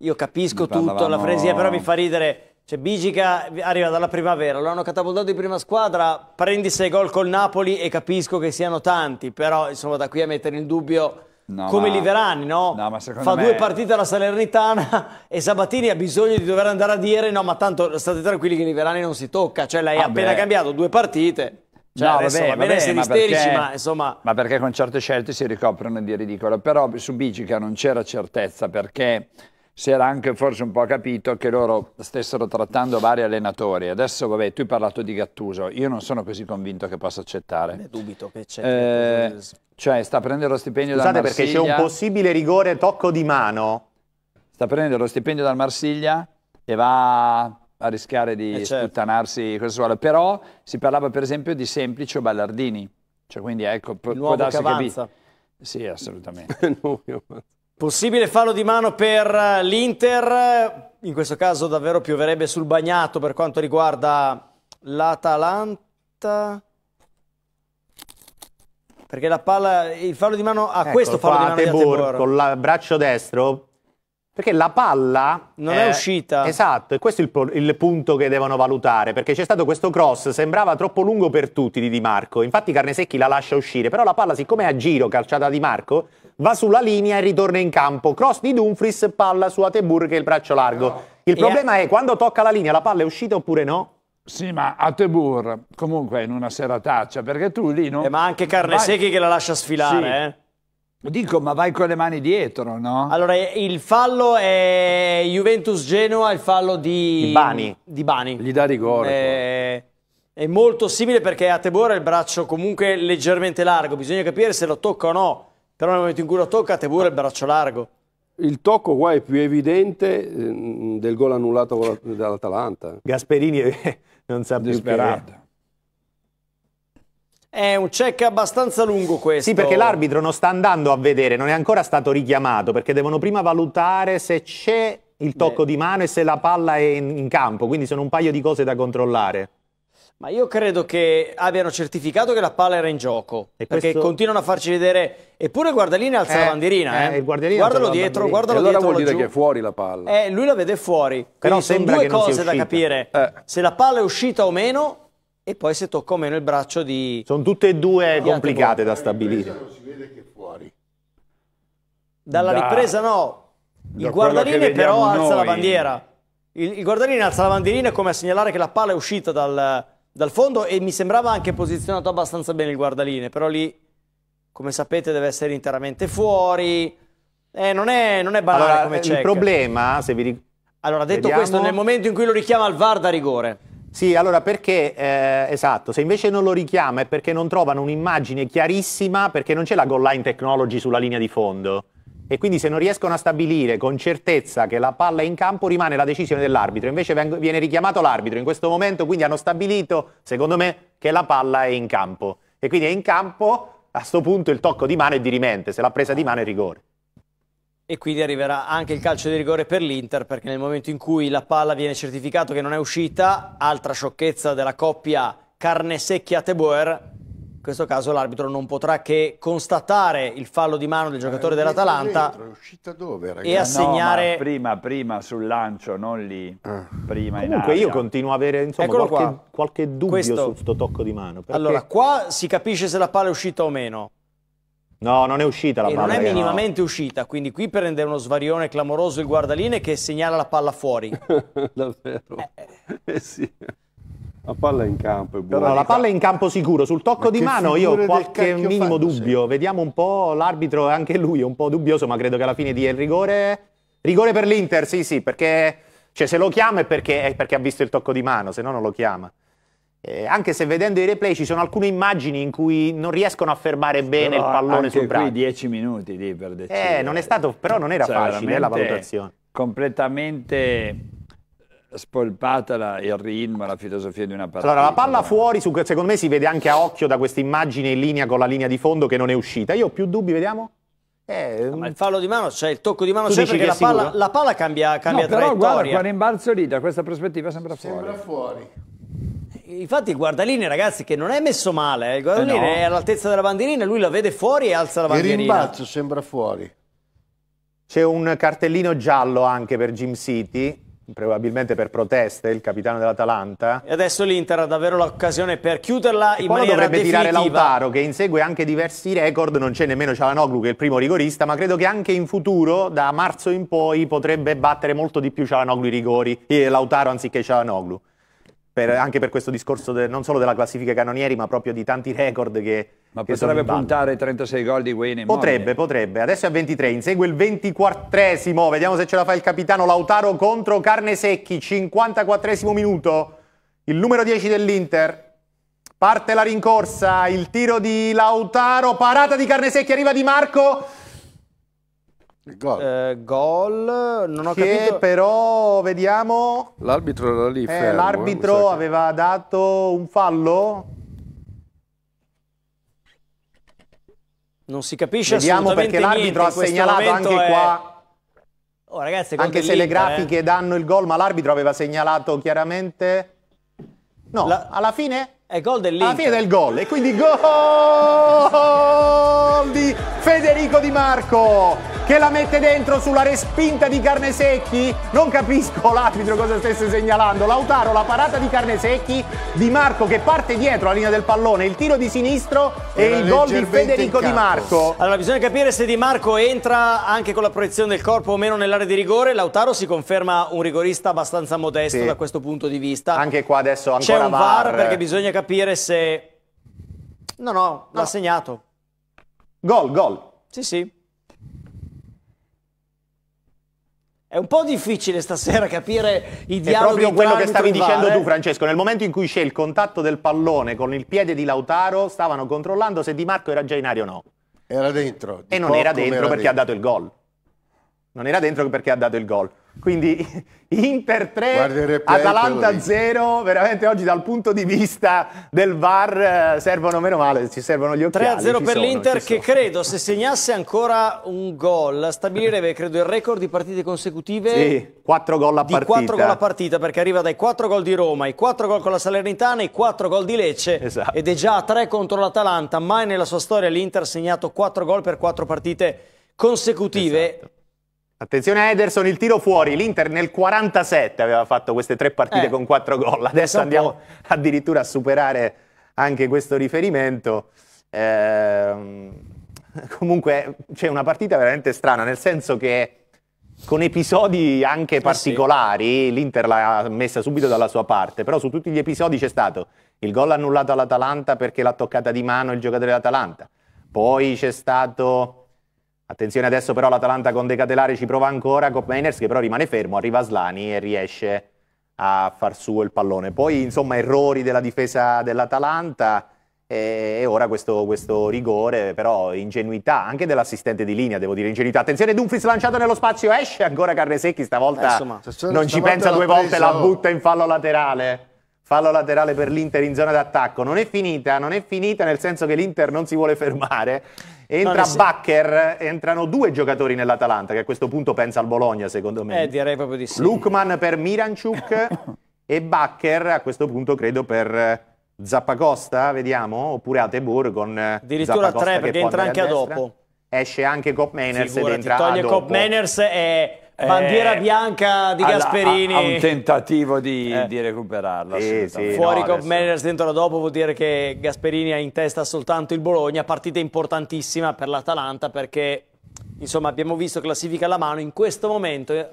io capisco tutto, la fresia però mi fa ridere... Cioè Bigica arriva dalla primavera, lo hanno catapultato in prima squadra, prendi sei gol col Napoli e capisco che siano tanti, però insomma da qui a mettere in dubbio No, come ma... Liverani, no? no Fa me... due partite alla Salernitana e Sabatini ha bisogno di dover andare a dire no, ma tanto state tranquilli che Liverani non si tocca, cioè l'hai ah appena beh. cambiato due partite. Cioè, no, adesso, vabbè, va bene essere isterici, ma, ma insomma... Ma perché con certe scelte si ricoprono di ridicolo. Però su Bigica non c'era certezza perché si era anche forse un po' capito che loro stessero trattando vari allenatori. Adesso, vabbè, tu hai parlato di Gattuso, io non sono così convinto che possa accettare. Ne dubito che c'è. Eh, cioè, sta prendendo lo stipendio Scusate, dal Marsiglia. Scusate, perché c'è un possibile rigore tocco di mano. Sta prendendo lo stipendio dal Marsiglia e va a rischiare di eh certo. sputtanarsi questo suolo. Però si parlava, per esempio, di Semplice o Ballardini. Cioè, quindi, ecco, può darsi che... Sì, assolutamente. no, io... Possibile fallo di mano per eh, l'Inter, in questo caso davvero pioverebbe sul bagnato per quanto riguarda l'Atalanta. Perché la palla, il fallo di mano a ecco, questo fallo di mano Tebor, Tebor. con il braccio destro perché la palla non è, è uscita. Esatto, e questo è il, il punto che devono valutare, perché c'è stato questo cross, sembrava troppo lungo per tutti di Di Marco. Infatti Carnesecchi la lascia uscire, però la palla siccome è a giro calciata a Di Marco, va sulla linea e ritorna in campo. Cross di Dumfries, palla su Atebur che è il braccio largo. Il problema è quando tocca la linea, la palla è uscita oppure no? Sì, ma a Tebur comunque in una serataccia, perché tu lì non... Eh, ma anche Carne Secchi che la lascia sfilare, sì. eh? Dico, ma vai con le mani dietro, no? Allora, il fallo è Juventus-Genoa, il fallo di... Di Bani. Di Bani. Gli dà rigore. Eh... È molto simile perché a Tebor ha il braccio comunque leggermente largo, bisogna capire se lo tocca o no. Però nel momento in cui lo tocca te pure il braccio largo. Il tocco qua è più evidente mm, del gol annullato dall'Atalanta. Gasperini eh, non sa più Disperato. Che... È un check abbastanza lungo questo. Sì, perché l'arbitro non sta andando a vedere, non è ancora stato richiamato, perché devono prima valutare se c'è il tocco Beh. di mano e se la palla è in campo, quindi sono un paio di cose da controllare. Ma io credo che abbiano certificato che la palla era in gioco. E perché questo... continuano a farci vedere. Eppure Guardalini alza eh, la bandierina. Eh. Eh, guardalo dietro, bandierina. guardalo e allora dietro. Allora vuol dire giù. che è fuori la palla. Eh, lui la vede fuori. Però Quindi sembra sono due che cose da capire: eh. se la palla è uscita o meno, e poi se tocca o meno il braccio di. Sono tutte e due no, complicate da stabilire. Non si vede che è fuori. Dalla da... ripresa, no. Il da guardaline, però, noi. alza la bandiera. Il, il guardaline alza la bandierina come a segnalare che la palla è uscita dal dal fondo e mi sembrava anche posizionato abbastanza bene il guardaline, però lì, come sapete, deve essere interamente fuori. Eh, non, è, non è banale allora, come c'è. Il problema, se vi ricordo. Allora, detto vediamo... questo, nel momento in cui lo richiama il VAR da rigore. Sì, allora perché, eh, esatto, se invece non lo richiama è perché non trovano un'immagine chiarissima, perché non c'è la goal line technology sulla linea di fondo e quindi se non riescono a stabilire con certezza che la palla è in campo rimane la decisione dell'arbitro, invece viene richiamato l'arbitro in questo momento, quindi hanno stabilito, secondo me, che la palla è in campo. E quindi è in campo, a questo punto il tocco di mano è di rimente, se l'ha presa di mano è rigore. E quindi arriverà anche il calcio di rigore per l'Inter, perché nel momento in cui la palla viene certificato che non è uscita, altra sciocchezza della coppia Carne Secchia-Teboer, questo caso l'arbitro non potrà che constatare il fallo di mano del giocatore eh, dell'Atalanta e assegnare... No, prima, prima sul lancio, non lì, ah. prima Comunque io continuo a avere insomma, qualche, qualche, dubbio questo... su questo tocco di mano. Perché... Allora, qua si capisce se la palla è uscita o meno. No, non è uscita la e palla. Non è minimamente no. uscita, quindi qui prende uno svarione clamoroso il guardaline che segnala la palla fuori. Davvero? eh, eh. sì. La palla in campo è buona. Però la palla è in campo sicuro, sul tocco di mano io ho qualche minimo fanno, dubbio. Sì. Vediamo un po' l'arbitro, anche lui è un po' dubbioso, ma credo che alla fine dia il rigore. Rigore per l'Inter, sì, sì, perché cioè, se lo chiama è perché, è perché, ha visto il tocco di mano, se no non lo chiama. Eh, anche se vedendo i replay ci sono alcune immagini in cui non riescono a fermare bene però il pallone sul braccio. Anche dieci minuti lì per decidere. Eh, non stato, però non era cioè, facile eh, la valutazione. Completamente spolpata il ritmo, la filosofia di una partita. Allora, la palla fuori, su, secondo me, si vede anche a occhio da questa immagine in linea con la linea di fondo che non è uscita. Io ho più dubbi, vediamo. Eh, ma il fallo di mano c'è, il tocco di mano c'è perché la palla, la palla, cambia, cambia no, però guarda, lì, da questa prospettiva sembra fuori. Sembra fuori. Eh, infatti il guardaline, ragazzi, che non è messo male, il eh. guardaline eh no. è all'altezza della bandierina, lui la vede fuori e alza la bandierina. Il rimbalzo sembra fuori. C'è un cartellino giallo anche per Jim City probabilmente per proteste, il capitano dell'Atalanta. E adesso l'Inter ha davvero l'occasione per chiuderla e in maniera dovrebbe definitiva. tirare Lautaro, che insegue anche diversi record, non c'è nemmeno Cialanoglu che è il primo rigorista, ma credo che anche in futuro, da marzo in poi, potrebbe battere molto di più Cialanoglu i rigori, e eh, Lautaro anziché Cialanoglu per, anche per questo discorso de, non solo della classifica canonieri, ma proprio di tanti record che. Ma che potrebbe puntare 36 gol di Wayne Potrebbe, potrebbe. Adesso è a 23, insegue il 24esimo. Vediamo se ce la fa il capitano Lautaro contro Carnesecchi, 54esimo minuto. Il numero 10 dell'Inter. Parte la rincorsa, il tiro di Lautaro, parata di Carnesecchi, arriva Di Marco Gol. Eh, gol, non ho che capito. però, vediamo... L'arbitro era lì eh, eh L'arbitro aveva che... dato un fallo? Non si capisce Vediamo perché l'arbitro ha segnalato anche è... Eh. qua... Oh, ragazzi, anche se le grafiche eh. danno il gol, ma l'arbitro aveva segnalato chiaramente... No, La... alla fine... È gol dell'Inter. Alla fine del gol. E quindi gol di Federico Di Marco che la mette dentro sulla respinta di Carnesecchi. Non capisco l'arbitro cosa stesse segnalando. Lautaro, la parata di Carnesecchi, Di Marco che parte dietro la linea del pallone, il tiro di sinistro e, e il gol di Federico Di Marco. Allora bisogna capire se Di Marco entra anche con la proiezione del corpo o meno nell'area di rigore. Lautaro si conferma un rigorista abbastanza modesto sì. da questo punto di vista. Anche qua adesso ancora C'è un VAR, perché bisogna capire se... No, no, l'ha ah. segnato. Gol, gol. Sì, sì. È un po' difficile stasera capire i dialoghi. È proprio quello che stavi dicendo tu, eh. Francesco. Nel momento in cui c'è il contatto del pallone con il piede di Lautaro, stavano controllando se Di Marco era già in aria o no. Era dentro. E non era dentro era perché dentro. ha dato il gol non era dentro perché ha dato il gol. Quindi Inter 3, Atalanta 0, veramente oggi dal punto di vista del VAR eh, servono meno male, ci servono gli occhiali. 3-0 per l'Inter che credo se segnasse ancora un gol stabilirebbe credo il record di partite consecutive. Sì, 4 gol a partita. 4 gol a partita perché arriva dai 4 gol di Roma, i 4 gol con la Salernitana, i 4 gol di Lecce esatto. ed è già a 3 contro l'Atalanta, mai nella sua storia l'Inter ha segnato 4 gol per 4 partite consecutive. Esatto Attenzione a Ederson, il tiro fuori. L'Inter nel 47 aveva fatto queste tre partite eh, con quattro gol. Adesso andiamo addirittura a superare anche questo riferimento. Eh, comunque c'è una partita veramente strana, nel senso che con episodi anche particolari, eh sì. l'Inter l'ha messa subito dalla sua parte, però su tutti gli episodi c'è stato il gol annullato all'Atalanta perché l'ha toccata di mano il giocatore dell'Atalanta. Poi c'è stato Attenzione adesso però l'Atalanta con De Catelare ci prova ancora, Kopmeiners che però rimane fermo, arriva Slani e riesce a far suo il pallone. Poi insomma errori della difesa dell'Atalanta e ora questo, questo rigore, però ingenuità anche dell'assistente di linea, devo dire ingenuità. Attenzione Dumfries lanciato nello spazio, esce ancora Carresecchi, stavolta eh, non stavolta ci pensa due volte, la butta in fallo laterale. Fallo laterale per l'Inter in zona d'attacco. Non è finita, non è finita nel senso che l'Inter non si vuole fermare. Entra no, Bakker, entrano due giocatori nell'Atalanta, che a questo punto pensa al Bologna, secondo me. Eh, direi proprio di sì. Lukman per Miranchuk e Bakker, a questo punto, credo per eh, Zappacosta, vediamo, oppure Atebur con eh, Addirittura Zappacosta tre, perché entra anche a, dopo. Esce anche Cop Meners Figurati, ed entra toglie a dopo. Cop Meners e eh, Bandiera bianca di alla, Gasperini. A, a, un tentativo di, eh. di recuperarla. Sì, sì, Fuori no, Cop Mariners, dentro la dopo vuol dire che Gasperini ha in testa soltanto il Bologna. Partita importantissima per l'Atalanta perché insomma abbiamo visto classifica alla mano. In questo momento eh,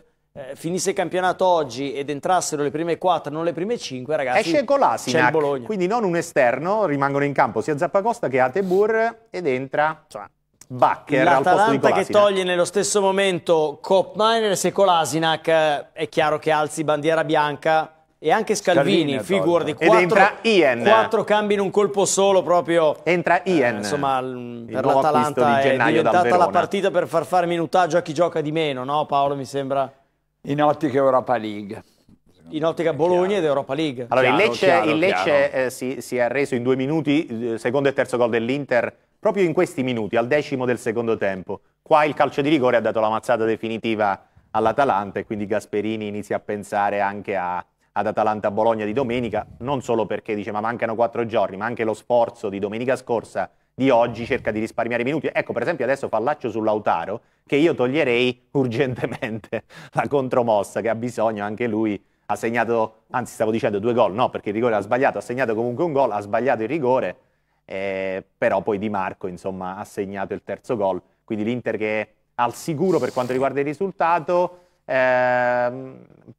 finisse il campionato oggi ed entrassero le prime quattro, non le prime cinque. ragazzi. Esce Colasinac, Bologna. quindi non un esterno, rimangono in campo sia Zappacosta che Atebur ed entra... Cioè, Bacher L'Atalanta che toglie nello stesso momento Cop Miners e Kolasinac, eh, è chiaro che alzi bandiera bianca e anche Scalvini, Scalvini figura di quattro, Ed entra Ian. quattro cambi in un colpo solo proprio. Entra eh, Ian. Eh, insomma, Il per l'Atalanta di è diventata la partita per far fare minutaggio a chi gioca di meno, no Paolo mi sembra? In ottica Europa League in ottica Bologna ed Europa League. Allora, chiaro, il Lecce, chiaro, il Lecce eh, si, si, è arreso in due minuti, eh, secondo e terzo gol dell'Inter, proprio in questi minuti, al decimo del secondo tempo. Qua il calcio di rigore ha dato la mazzata definitiva all'Atalanta e quindi Gasperini inizia a pensare anche a, ad Atalanta-Bologna di domenica, non solo perché dice ma mancano quattro giorni, ma anche lo sforzo di domenica scorsa di oggi cerca di risparmiare i minuti. Ecco, per esempio, adesso fallaccio sull'Autaro, che io toglierei urgentemente la contromossa, che ha bisogno anche lui ha segnato, anzi stavo dicendo due gol, no, perché il rigore ha sbagliato, ha segnato comunque un gol, ha sbagliato il rigore, eh, però poi Di Marco insomma, ha segnato il terzo gol, quindi l'Inter che è al sicuro per quanto riguarda il risultato, eh,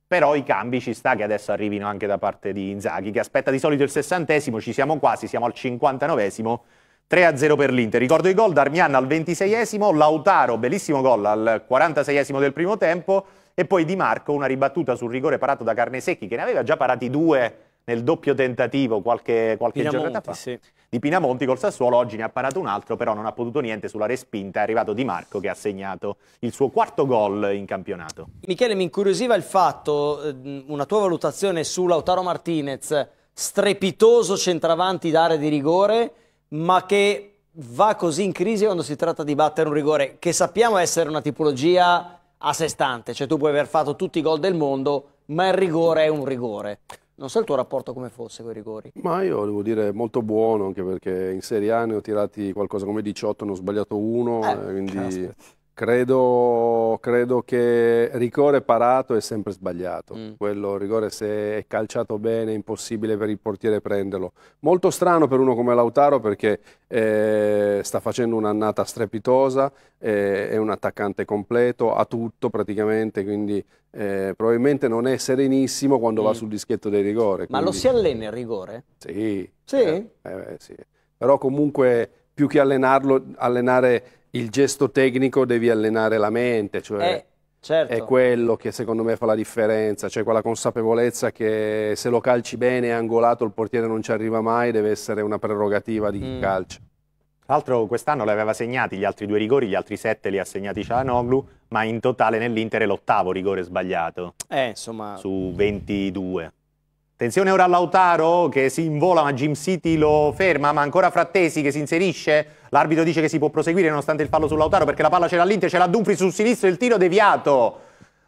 però i cambi ci sta che adesso arrivino anche da parte di Inzaghi, che aspetta di solito il sessantesimo, ci siamo quasi, siamo al cinquantanovesimo, 3-0 per l'Inter. Ricordo i gol, Darmian al ventiseiesimo, Lautaro, bellissimo gol al quarantaseiesimo del primo tempo, e poi Di Marco una ribattuta sul rigore parato da Carnesecchi, che ne aveva già parati due nel doppio tentativo qualche, qualche giornata fa. Sì. Di Pinamonti col Sassuolo, oggi ne ha parato un altro, però non ha potuto niente sulla respinta. È arrivato Di Marco che ha segnato il suo quarto gol in campionato. Michele, mi incuriosiva il fatto, ehm, una tua valutazione su Lautaro Martinez, strepitoso centravanti d'area di rigore, ma che va così in crisi quando si tratta di battere un rigore, che sappiamo essere una tipologia a sé stante, cioè tu puoi aver fatto tutti i gol del mondo, ma il rigore è un rigore. Non so il tuo rapporto come fosse con i rigori. Ma io devo dire molto buono, anche perché in Serie A ne ho tirati qualcosa come 18, ne ho sbagliato uno, eh, eh quindi... Caspita Credo, credo, che rigore parato è sempre sbagliato. Mm. Quello rigore se è calciato bene è impossibile per il portiere prenderlo. Molto strano per uno come Lautaro perché eh, sta facendo un'annata strepitosa, eh, è un attaccante completo, ha tutto praticamente, quindi eh, probabilmente non è serenissimo quando mm. va sul dischetto dei rigori. Ma quindi... lo si allena il rigore? Sì. Sì? Eh, eh, sì. Però comunque più che allenarlo, allenare il gesto tecnico devi allenare la mente, cioè eh, certo. è quello che secondo me fa la differenza, cioè quella consapevolezza che se lo calci bene e angolato il portiere non ci arriva mai, deve essere una prerogativa di mm. calcio. Tra l'altro quest'anno le aveva segnati gli altri due rigori, gli altri sette li ha segnati Cianoglu, ma in totale nell'Inter è l'ottavo rigore sbagliato. Eh, insomma... Su 22. Attenzione ora a Lautaro che si invola ma Jim City lo ferma, ma ancora Frattesi che si inserisce. L'arbitro dice che si può proseguire nonostante il fallo su Lautaro perché la palla c'era all'Inter, c'era Dumfries sul sinistro, il tiro deviato.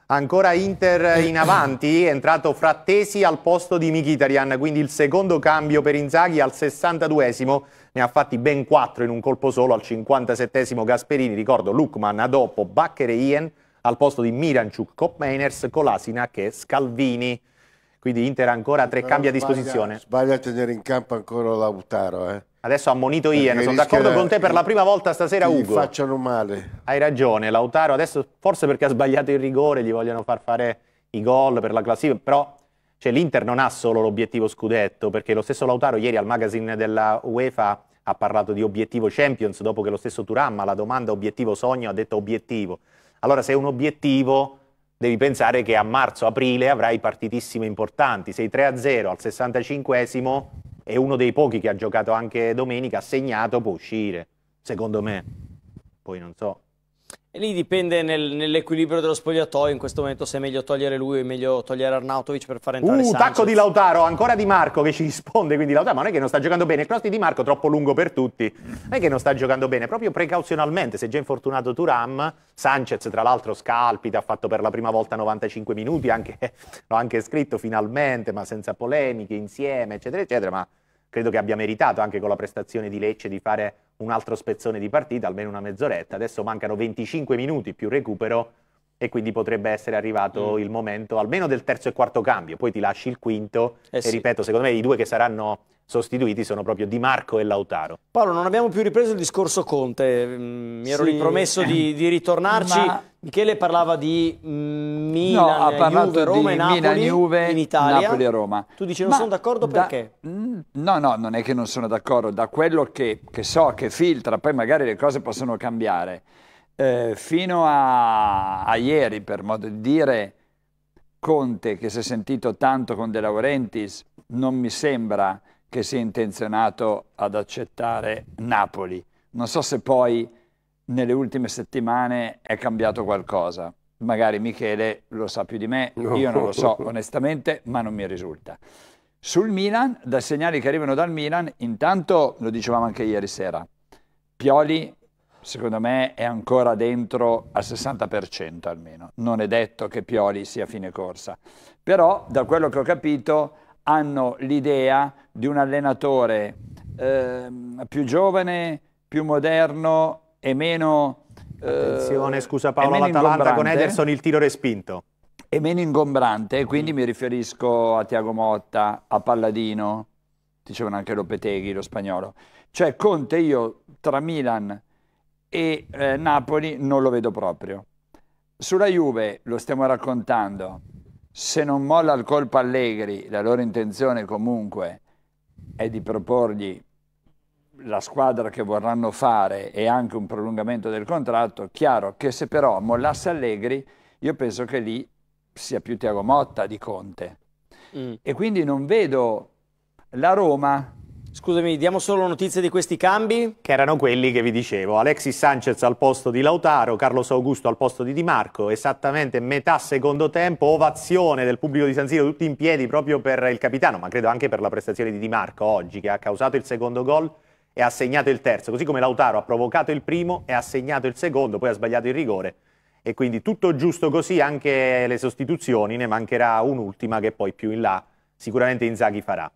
Ancora Inter in avanti, è entrato Frattesi al posto di Mkhitaryan, quindi il secondo cambio per Inzaghi al 62esimo, ne ha fatti ben 4 in un colpo solo, al 57esimo Gasperini, ricordo Lukman, Adopo, Bakker e Ien al posto di Miranchuk, Kopmeiners, Kolasinac e Scalvini. Quindi Inter ancora tre cambi a disposizione. Sbaglia a tenere in campo ancora Lautaro, eh? Adesso ha ammonito Ian, sono d'accordo con te per la prima volta stasera Ugo. facciano male. Hai ragione, Lautaro adesso forse perché ha sbagliato il rigore, gli vogliono far fare i gol per la classifica, però cioè, l'Inter non ha solo l'obiettivo scudetto, perché lo stesso Lautaro ieri al magazine della UEFA ha parlato di obiettivo Champions, dopo che lo stesso Turamma, la domanda obiettivo sogno, ha detto obiettivo. Allora se è un obiettivo devi pensare che a marzo-aprile avrai partitissime importanti. Sei 3-0 al 65esimo e uno dei pochi che ha giocato anche domenica, ha segnato, può uscire, secondo me. Poi non so, e lì dipende nel, nell'equilibrio dello spogliatoio. In questo momento, se è meglio togliere lui o è meglio togliere Arnautovic per fare entrare. Uh, Sanchez. tacco di Lautaro, ancora Di Marco che ci risponde. Quindi, Lautaro, ma non è che non sta giocando bene. Il cross di Di Marco troppo lungo per tutti. Non è che non sta giocando bene, proprio precauzionalmente. se è già infortunato Turam. Sanchez, tra l'altro, scalpita. Ha fatto per la prima volta 95 minuti. Anche, l'ho anche scritto finalmente, ma senza polemiche, insieme, eccetera, eccetera. Ma credo che abbia meritato anche con la prestazione di Lecce di fare un altro spezzone di partita, almeno una mezz'oretta. Adesso mancano 25 minuti più recupero e quindi potrebbe essere arrivato mm. il momento almeno del terzo e quarto cambio, poi ti lasci il quinto eh e sì. ripeto, secondo me i due che saranno sostituiti sono proprio Di Marco e Lautaro. Paolo, non abbiamo più ripreso il discorso Conte, mm, mi ero sì. ripromesso di, di ritornarci. Ma... Michele parlava di mm, Milan, no, Juve, Roma e Napoli Milan, Juve, in Italia. Napoli e Roma. Tu dici non Ma sono d'accordo da... perché? Mm, no, no, non è che non sono d'accordo, da quello che, che so, che filtra, poi magari le cose possono cambiare. Eh, fino a, a, ieri, per modo di dire, Conte, che si è sentito tanto con De Laurentiis, non mi sembra che si è intenzionato ad accettare Napoli. Non so se poi nelle ultime settimane è cambiato qualcosa. Magari Michele lo sa più di me, no. io non lo so onestamente, ma non mi risulta. Sul Milan, da segnali che arrivano dal Milan, intanto lo dicevamo anche ieri sera, Pioli secondo me è ancora dentro al 60% almeno, non è detto che Pioli sia fine corsa, però da quello che ho capito hanno l'idea di un allenatore eh, più giovane, più moderno e meno... Eh, Attenzione, eh, scusa Paolo, l'Atalanta con Ederson il tiro respinto. E meno ingombrante, mm. quindi mm. mi riferisco a Tiago Motta, a Palladino, dicevano anche Lopeteghi, lo spagnolo. Cioè Conte io tra Milan e eh, Napoli non lo vedo proprio. Sulla Juve, lo stiamo raccontando, se non molla il colpo Allegri, la loro intenzione comunque è di proporgli la squadra che vorranno fare e anche un prolungamento del contratto, chiaro che se però mollasse Allegri, io penso che lì sia più Tiago Motta di Conte. Mm. E quindi non vedo la Roma Scusami, diamo solo notizie di questi cambi? Che erano quelli che vi dicevo. Alexis Sanchez al posto di Lautaro, Carlos Augusto al posto di Di Marco, esattamente metà secondo tempo, ovazione del pubblico di San Siro, tutti in piedi proprio per il capitano, ma credo anche per la prestazione di Di Marco oggi, che ha causato il secondo gol e ha segnato il terzo, così come Lautaro ha provocato il primo e ha segnato il secondo, poi ha sbagliato il rigore. E quindi tutto giusto così, anche le sostituzioni, ne mancherà un'ultima che poi più in là sicuramente Inzaghi farà.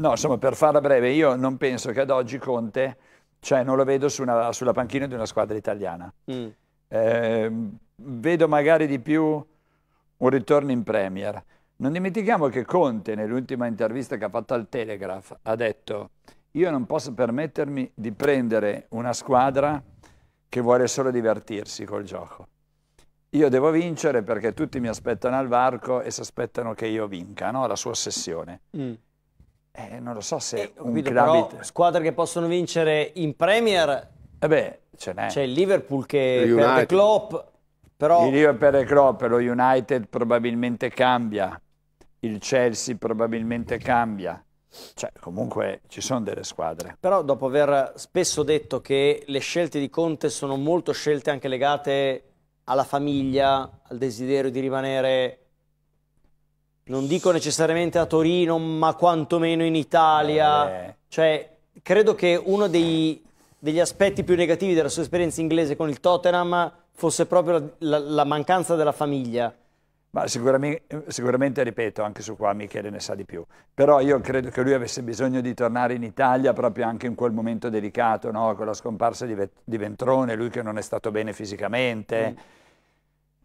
No, insomma, per farla breve, io non penso che ad oggi Conte, cioè non lo vedo su una, sulla panchina di una squadra italiana. Mm. Eh, vedo magari di più un ritorno in Premier. Non dimentichiamo che Conte, nell'ultima intervista che ha fatto al Telegraph, ha detto io non posso permettermi di prendere una squadra che vuole solo divertirsi col gioco. Io devo vincere perché tutti mi aspettano al varco e si aspettano che io vinca, no? la sua ossessione. Mm. Eh, non lo so se eh, un capito, Club... squadre che possono vincere in Premier... Eh beh, ce n'è. C'è il Liverpool che United. perde Klopp, però... Il Liverpool perde Klopp, lo United probabilmente cambia, il Chelsea probabilmente cambia. Cioè, comunque ci sono delle squadre. Però dopo aver spesso detto che le scelte di Conte sono molto scelte anche legate alla famiglia, al desiderio di rimanere non dico necessariamente a Torino, ma quantomeno in Italia. Eh. Cioè, credo che uno dei, degli aspetti più negativi della sua esperienza inglese con il Tottenham fosse proprio la, la, la mancanza della famiglia. Ma sicuramente, sicuramente, ripeto, anche su qua Michele ne sa di più. Però io credo che lui avesse bisogno di tornare in Italia proprio anche in quel momento delicato, no? con la scomparsa di, di Ventrone, lui che non è stato bene fisicamente. Mm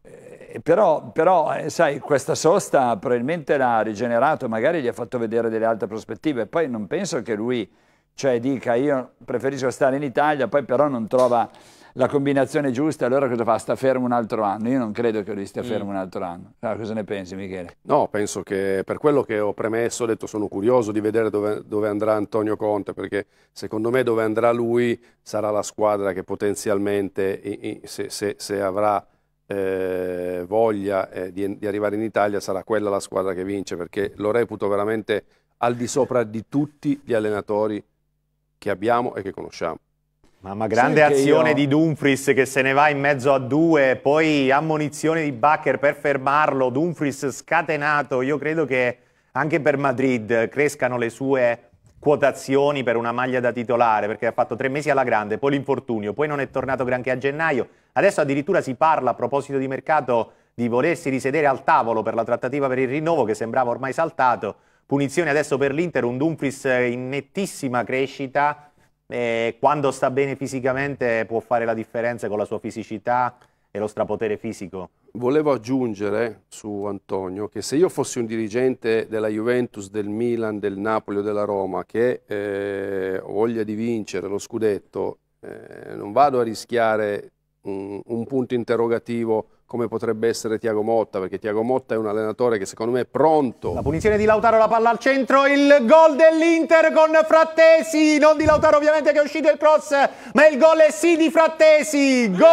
eh, però, però eh, sai, questa sosta probabilmente l'ha rigenerato, magari gli ha fatto vedere delle altre prospettive. Poi non penso che lui cioè, dica io preferisco stare in Italia, poi però non trova la combinazione giusta, allora cosa fa? Sta fermo un altro anno? Io non credo che lui stia mm. fermo mm. un altro anno. Ah, cosa ne pensi Michele? No, penso che per quello che ho premesso, ho detto sono curioso di vedere dove, dove, andrà Antonio Conte, perché secondo me dove andrà lui sarà la squadra che potenzialmente, se, se, se avrà eh, voglia eh, di, di, arrivare in Italia sarà quella la squadra che vince perché lo reputo veramente al di sopra di tutti gli allenatori che abbiamo e che conosciamo. Mamma, grande sì, azione io... di Dumfries che se ne va in mezzo a due, poi ammonizione di Bacher per fermarlo, Dumfries scatenato, io credo che anche per Madrid crescano le sue quotazioni per una maglia da titolare perché ha fatto tre mesi alla grande, poi l'infortunio, poi non è tornato granché a gennaio, Adesso addirittura si parla a proposito di mercato di volersi risedere al tavolo per la trattativa per il rinnovo che sembrava ormai saltato. Punizione adesso per l'Inter, un Dumfries in nettissima crescita. Eh, quando sta bene fisicamente può fare la differenza con la sua fisicità e lo strapotere fisico. Volevo aggiungere su Antonio che se io fossi un dirigente della Juventus, del Milan, del Napoli o della Roma che eh, voglia di vincere lo scudetto, eh, non vado a rischiare un, punto interrogativo come potrebbe essere Tiago Motta, perché Tiago Motta è un allenatore che secondo me è pronto. La punizione di Lautaro, la palla al centro, il gol dell'Inter con Frattesi, non di Lautaro ovviamente che è uscito il cross, ma il gol è sì di Frattesi, gol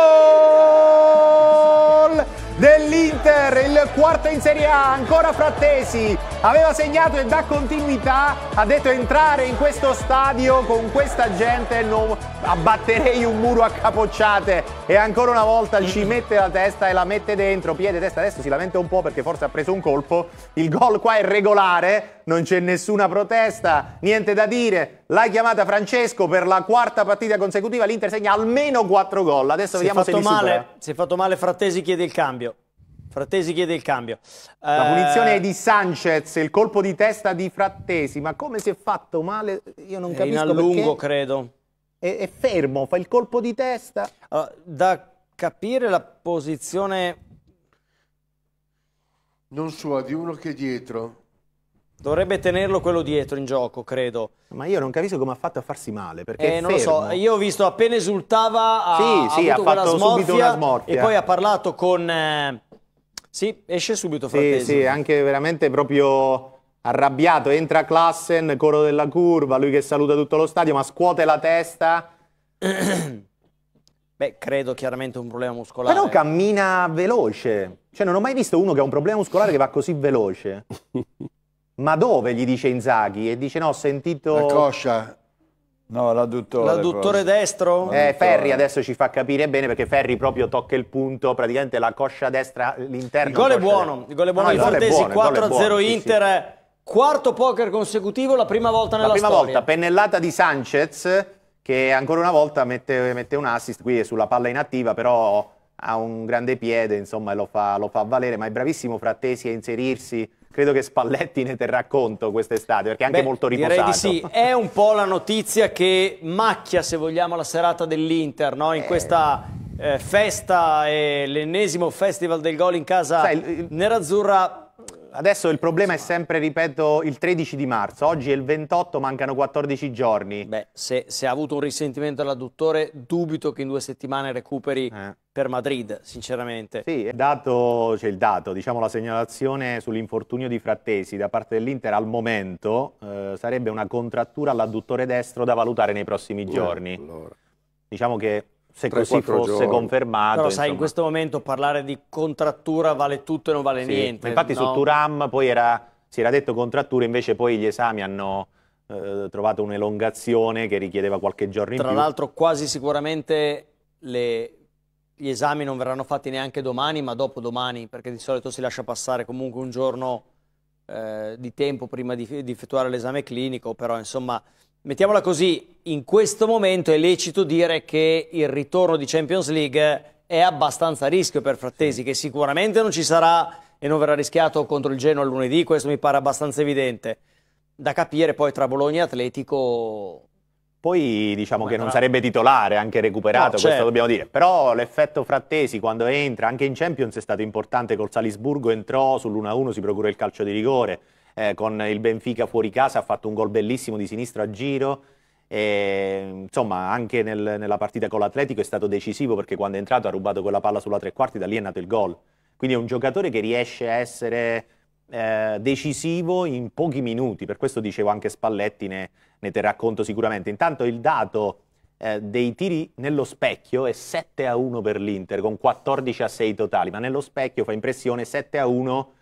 dell'Inter, il quarto in Serie A, ancora Frattesi, aveva segnato e da continuità, ha detto entrare in questo stadio con questa gente non abbatterei un muro a capocciate e ancora una volta ci mette la testa e la mette mette dentro, piede, testa, adesso si lamenta un po' perché forse ha preso un colpo, il gol qua è regolare, non c'è nessuna protesta, niente da dire, L'hai chiamata Francesco per la quarta partita consecutiva, l'Inter segna almeno quattro gol, adesso si vediamo se li male, Si è fatto male, Frattesi chiede il cambio. Frattesi chiede il cambio. La eh, punizione è di Sanchez, il colpo di testa di Frattesi. Ma come si è fatto male? Io non capisco. In allungo, perché. credo. È, è, fermo, fa il colpo di testa. Allora, da capire la posizione... Non sua, di uno che è dietro. Dovrebbe tenerlo quello dietro in gioco, credo. Ma io non capisco come ha fatto a farsi male, perché eh, non lo so, io ho visto appena esultava, ha, sì, sì, ha, ha fatto smorfia, subito una smorfia. E poi ha parlato con... Eh... Sì, esce subito Frattesi. Sì, sì, anche veramente proprio arrabbiato. Entra Klassen, coro della curva, lui che saluta tutto lo stadio, ma scuote la testa... Beh, credo chiaramente un problema muscolare. Però cammina veloce. Cioè, non ho mai visto uno che ha un problema muscolare che va così veloce. Ma dove gli dice Inzaghi? E dice no, ho sentito... La coscia. No, l'adduttore. L'adduttore destro? Eh, Ferri adesso ci fa capire bene perché Ferri proprio tocca il punto, praticamente la coscia destra, l'interno. Il gol è buono, il gol è buono, no, no, Fortesi 4-0 Inter, sì, sì. quarto poker consecutivo, la prima volta nella storia. La prima storia. volta, pennellata di Sanchez, che ancora una volta mette, mette un assist, qui è sulla palla inattiva, però ha un grande piede, insomma, lo fa, lo fa valere, ma è bravissimo Frattesi a inserirsi, credo che Spalletti ne terrà conto quest'estate perché è anche Beh, molto riposato. Direi di sì, è un po' la notizia che macchia se vogliamo la serata dell'Inter no? in eh... questa eh, festa e eh, l'ennesimo festival del gol in casa Sai, nerazzurra Adesso il problema è sempre, ripeto, il 13 di marzo, oggi è il 28, mancano 14 giorni. Beh, se, se ha avuto un risentimento all'adduttore, dubito che in due settimane recuperi eh. per Madrid, sinceramente. Sì, dato, cioè il dato, diciamo la segnalazione sull'infortunio di Frattesi da parte dell'Inter al momento eh, sarebbe una contrattura all'adduttore destro da valutare nei prossimi giorni. Allora. Diciamo che se così fosse giorni. confermato. Però insomma. sai, in questo momento parlare di contrattura vale tutto e non vale sì. niente. Ma infatti no? su Turam poi era, si era detto contrattura, invece poi gli esami hanno eh, trovato un'elongazione che richiedeva qualche giorno Tra in più. Tra l'altro quasi sicuramente le, gli esami non verranno fatti neanche domani, ma dopodomani, perché di solito si lascia passare comunque un giorno eh, di tempo prima di, di effettuare l'esame clinico, però insomma Mettiamola così, in questo momento è lecito dire che il ritorno di Champions League è abbastanza a rischio per Frattesi, che sicuramente non ci sarà e non verrà rischiato contro il Genoa lunedì, questo mi pare abbastanza evidente. Da capire poi tra Bologna e Atletico... Poi diciamo che non sarebbe titolare, anche recuperato, no, certo. questo dobbiamo dire. Però l'effetto Frattesi quando entra, anche in Champions è stato importante col Salisburgo, entrò sull'1-1, si procura il calcio di rigore eh, con il Benfica fuori casa, ha fatto un gol bellissimo di sinistra a giro. E, insomma, anche nel, nella partita con l'Atletico è stato decisivo perché quando è entrato ha rubato quella palla sulla tre quarti, da lì è nato il gol. Quindi è un giocatore che riesce a essere eh, decisivo in pochi minuti. Per questo dicevo anche Spalletti ne, ne terrà conto sicuramente. Intanto il dato eh, dei tiri nello specchio è 7 a 1 per l'Inter con 14 a 6 totali, ma nello specchio fa impressione 7 a 1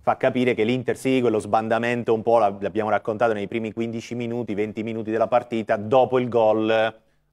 fa capire che l'Inter sì, quello sbandamento un po' l'abbiamo raccontato nei primi 15 minuti, 20 minuti della partita, dopo il gol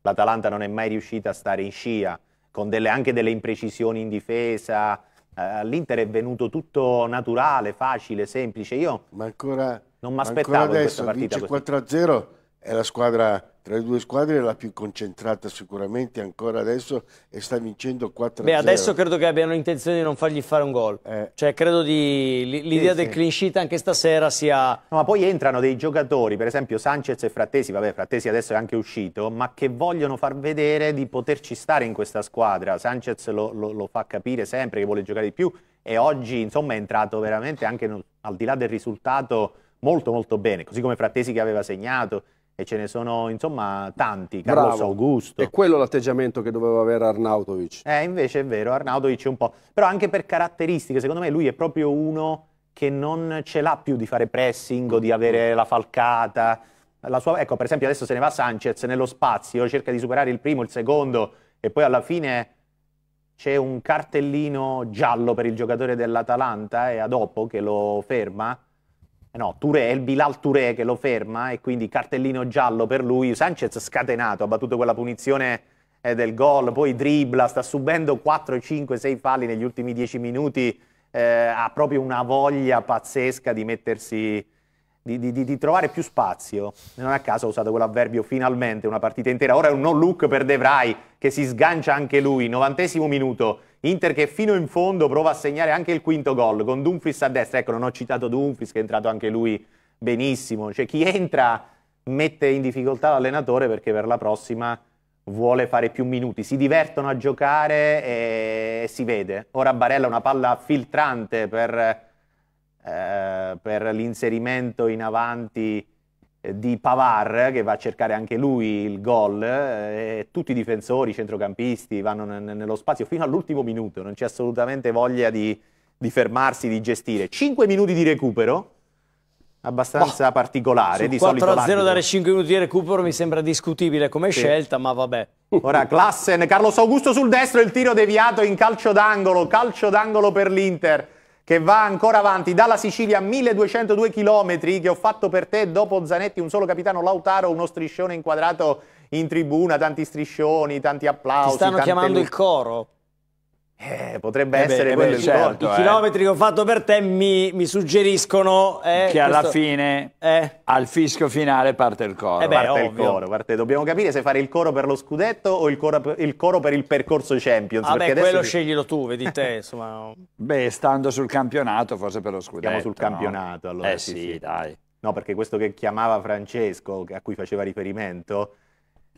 l'Atalanta non è mai riuscita a stare in scia, con delle, anche delle imprecisioni in difesa, all'Inter eh, è venuto tutto naturale, facile, semplice. Io ma ancora, non mi aspettavo adesso, questa partita. 4-0 è la squadra tra le due squadre la più concentrata sicuramente ancora adesso e sta vincendo 4-0. Beh, adesso credo che abbiano intenzione di non fargli fare un gol. Eh. Cioè, credo di l'idea sì, del sì. clean sheet anche stasera sia no, ma poi entrano dei giocatori, per esempio Sanchez e Frattesi, vabbè, Frattesi adesso è anche uscito, ma che vogliono far vedere di poterci stare in questa squadra. Sanchez lo, lo, lo fa capire sempre che vuole giocare di più e oggi, insomma, è entrato veramente anche al di là del risultato molto molto bene, così come Frattesi che aveva segnato e ce ne sono insomma tanti, Carlos Bravo. Augusto. È quello l'atteggiamento che doveva avere Arnautovic. Eh, invece è vero, Arnautovic è un po', però anche per caratteristiche, secondo me lui è proprio uno che non ce l'ha più di fare pressing o di avere la falcata. La sua... Ecco, per esempio adesso se ne va Sanchez nello spazio, cerca di superare il primo, il secondo e poi alla fine c'è un cartellino giallo per il giocatore dell'Atalanta e Adopo che lo ferma eh no, Touré, il Bilal Touré che lo ferma e quindi cartellino giallo per lui. Sanchez scatenato, ha battuto quella punizione eh, del gol, poi dribbla, sta subendo 4, 5, 6 falli negli ultimi 10 minuti, eh, ha proprio una voglia pazzesca di mettersi... Di, di, di, trovare più spazio. Non a caso ho usato quell'avverbio finalmente, una partita intera. Ora è un no look per De Vrij che si sgancia anche lui, novantesimo minuto. Inter che fino in fondo prova a segnare anche il quinto gol con Dumfries a destra. Ecco, non ho citato Dumfries che è entrato anche lui benissimo. Cioè, chi entra mette in difficoltà l'allenatore perché per la prossima vuole fare più minuti. Si divertono a giocare e si vede. Ora Barella una palla filtrante per, eh, per l'inserimento in avanti eh, di Pavar che va a cercare anche lui il gol, eh, tutti i difensori, i centrocampisti vanno ne- nello spazio fino all'ultimo minuto, non c'è assolutamente voglia di, di fermarsi, di gestire. 5 minuti di recupero, abbastanza boh, particolare. Di 4 a 0 dare 5 minuti di recupero mi sembra discutibile come sì. scelta, ma vabbè. Ora Klassen, Carlos Augusto sul destro, il tiro deviato in calcio d'angolo, calcio d'angolo per l'Inter che va ancora avanti dalla Sicilia 1202 km che ho fatto per te dopo Zanetti un solo capitano Lautaro uno striscione inquadrato in tribuna tanti striscioni tanti applausi ti stanno chiamando il coro eh, potrebbe eh beh, essere eh quello certo, I eh. chilometri che ho fatto per te mi, mi suggeriscono eh, che questo... alla fine, eh. al fischio finale, parte il coro. Beh, parte ovvio. il coro parte... Dobbiamo capire se fare il coro per lo scudetto o il coro, il coro per il percorso Champions. Vabbè, ah adesso... quello sceglilo tu, vedi te. Insomma... beh, stando sul campionato, forse per lo scudetto. Siamo sul campionato no? allora. Eh sì, sì, dai. No, perché questo che chiamava Francesco, a cui faceva riferimento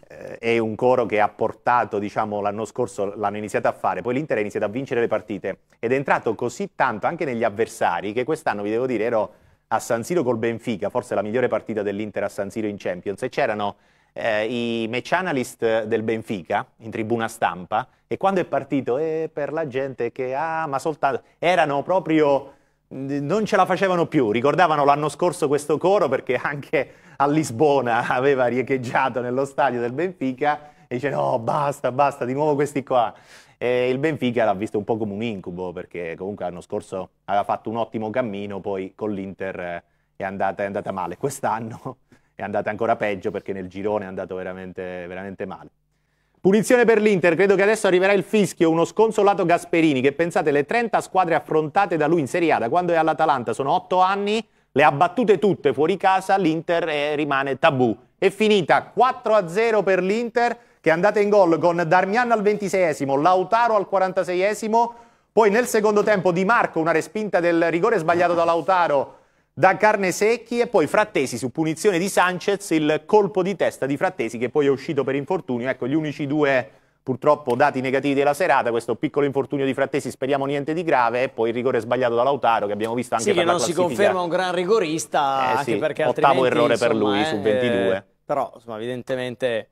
è un coro che ha portato, diciamo, l'anno scorso l'hanno iniziato a fare, poi l'Inter ha iniziato a vincere le partite ed è entrato così tanto anche negli avversari che quest'anno, vi devo dire, ero a San Siro col Benfica, forse la migliore partita dell'Inter a San Siro in Champions, e c'erano eh, i match analyst del Benfica in tribuna stampa e quando è partito, eh, per la gente che ah, ma soltanto, erano proprio non ce la facevano più. Ricordavano l'anno scorso questo coro perché anche a Lisbona aveva riecheggiato nello stadio del Benfica e dice no, basta, basta, di nuovo questi qua. E il Benfica l'ha visto un po' come un incubo perché comunque l'anno scorso aveva fatto un ottimo cammino, poi con l'Inter eh, è andata, è andata male. Quest'anno è andata ancora peggio perché nel girone è andato veramente, veramente male. Punizione per l'Inter, credo che adesso arriverà il fischio, uno sconsolato Gasperini che pensate le 30 squadre affrontate da lui in Serie A da quando è all'Atalanta sono 8 anni, le ha battute tutte fuori casa, l'Inter eh, rimane tabù. È finita 4-0 per l'Inter che è andata in gol con Darmian al 26esimo, Lautaro al 46esimo, poi nel secondo tempo Di Marco una respinta del rigore sbagliato da Lautaro da carne secchi e poi Frattesi su punizione di Sanchez il colpo di testa di Frattesi che poi è uscito per infortunio ecco gli unici due purtroppo dati negativi della serata, questo piccolo infortunio di Frattesi, speriamo niente di grave, e poi il rigore sbagliato da Lautaro che abbiamo visto anche sì, per la classifica. Sì, non si conferma un gran rigorista, eh, anche sì, perché ottavo errore insomma, per lui eh, su 22. Eh, però, insomma, evidentemente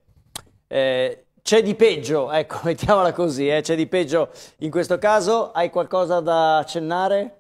eh, c'è di peggio, ecco, mettiamola così, eh, c'è di peggio in questo caso. Hai qualcosa da accennare?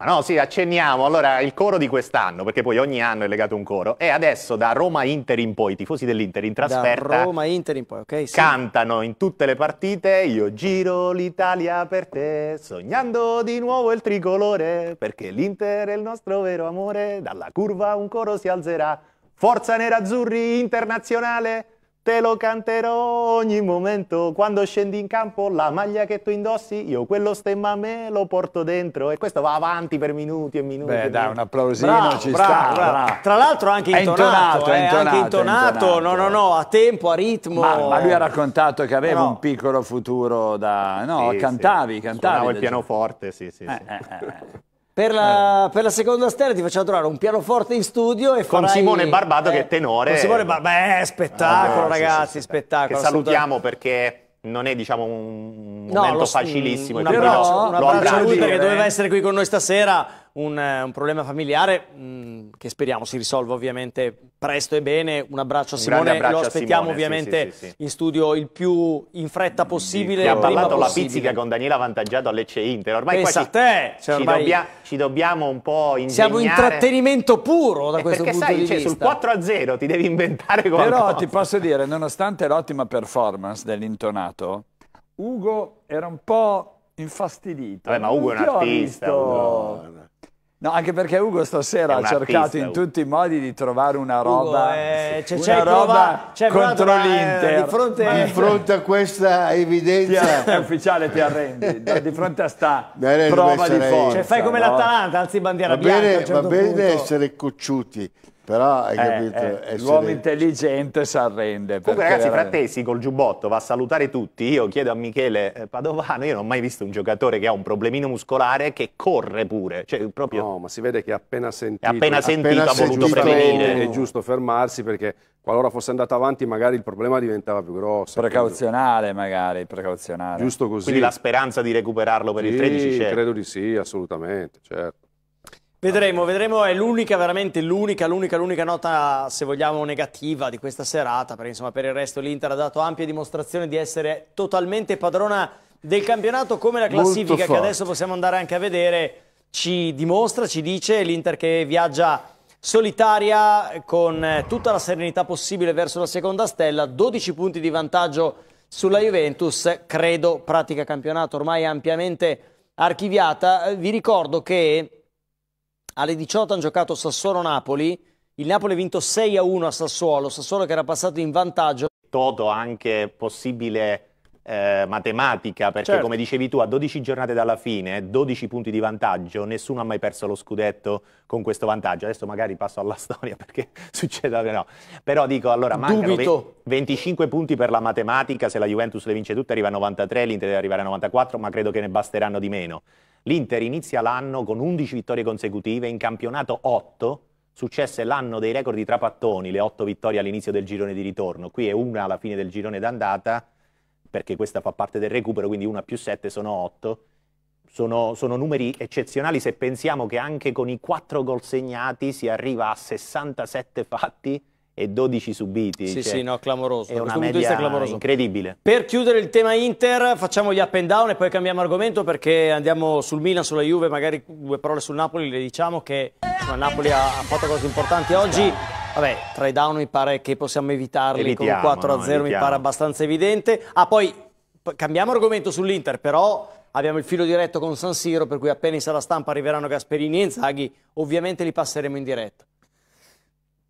Ma no, sì, accenniamo. Allora, il coro di quest'anno, perché poi ogni anno è legato un coro, e adesso da Roma-Inter in poi, i tifosi dell'Inter in trasferta... Da Roma-Inter in poi, ok? Sì. Cantano in tutte le partite, io giro l'Italia per te, sognando di nuovo il tricolore, perché l'Inter è il nostro vero amore, dalla curva un coro si alzerà. Forza Nerazzurri Internazionale! Te lo canterò ogni momento, quando scendi in campo la maglia che tu indossi, io quello stemma me lo porto dentro e questo va avanti per minuti e minuti. Beh, dai, un applausino bravo, ci bravo, sta. Bravo. Tra l'altro eh, anche intonato, è intonato, eh, intonato, anche intonato, intonato, no no no, a tempo, a ritmo. Ma, ma lui ha raccontato che aveva no. un piccolo futuro da no, sì, cantavi, sì. cantavi. Suonavo il pianoforte, sì, sì, eh, sì. Eh, eh, eh. Per la, eh. per la, seconda stella ti facciamo trovare un pianoforte in studio e Con farai... Simone Barbato eh, che è tenore. Con Simone Barbato, eh, eh, spettacolo ah, ragazzi, sì, sì, spettacolo. Che salutiamo perché non è diciamo un momento no, lo, facilissimo. Mm, un abbraccio, però, lo abbraccio lui perché doveva essere qui con noi stasera un, eh, un problema familiare mh, mm, che speriamo si risolva ovviamente presto e bene. Un abbraccio a Simone, abbraccio lo aspettiamo Simone, ovviamente sì, sì, sì, in studio il più in fretta possibile. Abbiamo parlato la pizzica con Daniela avvantaggiato all'Ecce Inter. Ormai Pensa ci, te, cioè, ci, Dobbia, ci, dobbiamo un po' ingegnare. Siamo intrattenimento puro da e eh, questo punto sai, di cioè, vista. Sul 4 0 ti devi inventare qualcosa. Però ti posso dire, nonostante l'ottima performance dell'intonato, Ugo era un po' infastidito. Vabbè, ma Ugo è un artista. Ugo. No, anche perché Ugo stasera ha cercato artista, in Ugo. tutti i modi di trovare una roba, eh, c'è, una roba prova, contro l'Inter. Eh, di, fronte... di, fronte... a questa evidenza... Ti, ufficiale ti arrendi, no, di fronte a sta prova di forza. Cioè, fai come no? l'Atalanta, alzi bandiera va bene, bianca certo Va bene punto. essere cocciuti, però hai eh, capito? Eh, eh, l'uomo intelligente si arrende. Comunque, ragazzi, veramente... Frattesi col giubbotto va a salutare tutti. Io chiedo a Michele eh, Padovano: io non ho mai visto un giocatore che ha un problemino muscolare che corre pure. Cioè, proprio... No, ma si vede che appena sentito, è appena sentito appena ha voluto prevenire. È giusto fermarsi perché qualora fosse andato avanti, magari il problema diventava più grosso. Precauzionale, magari precauzionale. Giusto così. Quindi la speranza di recuperarlo per sì, il 13 c'è. Credo di sì, assolutamente, certo. Vedremo, vedremo, è l'unica, veramente l'unica, l'unica, l'unica nota, se vogliamo, negativa di questa serata, perché insomma per il resto l'Inter ha dato ampia dimostrazione di essere totalmente padrona del campionato, come la classifica che adesso possiamo andare anche a vedere ci dimostra, ci dice, l'Inter che viaggia solitaria con eh, tutta la serenità possibile verso la seconda stella, 12 punti di vantaggio sulla Juventus, credo pratica campionato ormai ampiamente archiviata, vi ricordo che alle 18 hanno giocato Sassuolo-Napoli, il Napoli ha vinto 6-1 a Sassuolo, Sassuolo che era passato in vantaggio. Toto anche possibile eh, matematica, perché certo. come dicevi tu, a 12 giornate dalla fine, 12 punti di vantaggio, nessuno ha mai perso lo scudetto con questo vantaggio. Adesso magari passo alla storia perché succede, o no. Però dico, allora mancano 25 punti per la matematica, se la Juventus le vince tutte arriva a 93, l'Inter deve arrivare a 94, ma credo che ne basteranno di meno. L'Inter inizia l'anno con 11 vittorie consecutive, in campionato 8, successe l'anno dei record di Trapattoni, le 8 vittorie all'inizio del girone di ritorno, qui è una alla fine del girone d'andata, perché questa fa parte del recupero, quindi una più 7 sono 8, sono, sono numeri eccezionali se pensiamo che anche con i 4 gol segnati si arriva a 67 fatti, e 12 subiti. Sì, cioè, sì, no, clamoroso. È una media è clamoroso. incredibile. Per chiudere il tema Inter, facciamo gli up and down e poi cambiamo argomento perché andiamo sul Milan, sulla Juve, magari due parole sul Napoli, le diciamo che insomma, Napoli ha fatto cose importanti oggi. Vabbè, tra i down mi pare che possiamo evitarli evitiamo, con 4-0, no, mi pare abbastanza evidente. Ah, poi cambiamo argomento sull'Inter, però abbiamo il filo diretto con San Siro, per cui appena in sala stampa arriveranno Gasperini e Inzaghi, ovviamente li passeremo in diretta.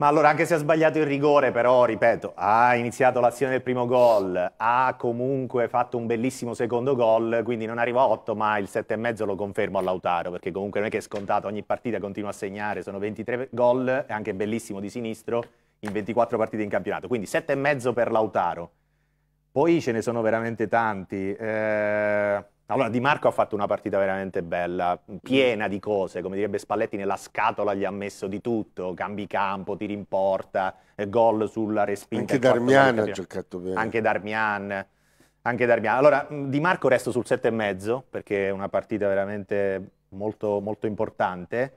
Ma allora, anche se ha sbagliato il rigore, però, ripeto, ha iniziato l'azione del primo gol, ha comunque fatto un bellissimo secondo gol, quindi non arriva a 8, ma il 7,5 lo confermo a Lautaro, perché comunque non è che è scontato, ogni partita continua a segnare, sono 23 gol, è anche bellissimo di sinistro, in 24 partite in campionato, quindi 7,5 per Lautaro. Poi ce ne sono veramente tanti. Eh... Allora Di Marco ha fatto una partita veramente bella, piena di cose, come direbbe Spalletti, nella scatola gli ha messo di tutto, cambi campo, tiri in porta, eh, gol sulla respinta. Anche Darmian ha giocato bene. Anche Darmian. Anche Darmian. Allora mm, Di Marco resto sul 7,5 perché è una partita veramente molto, molto importante.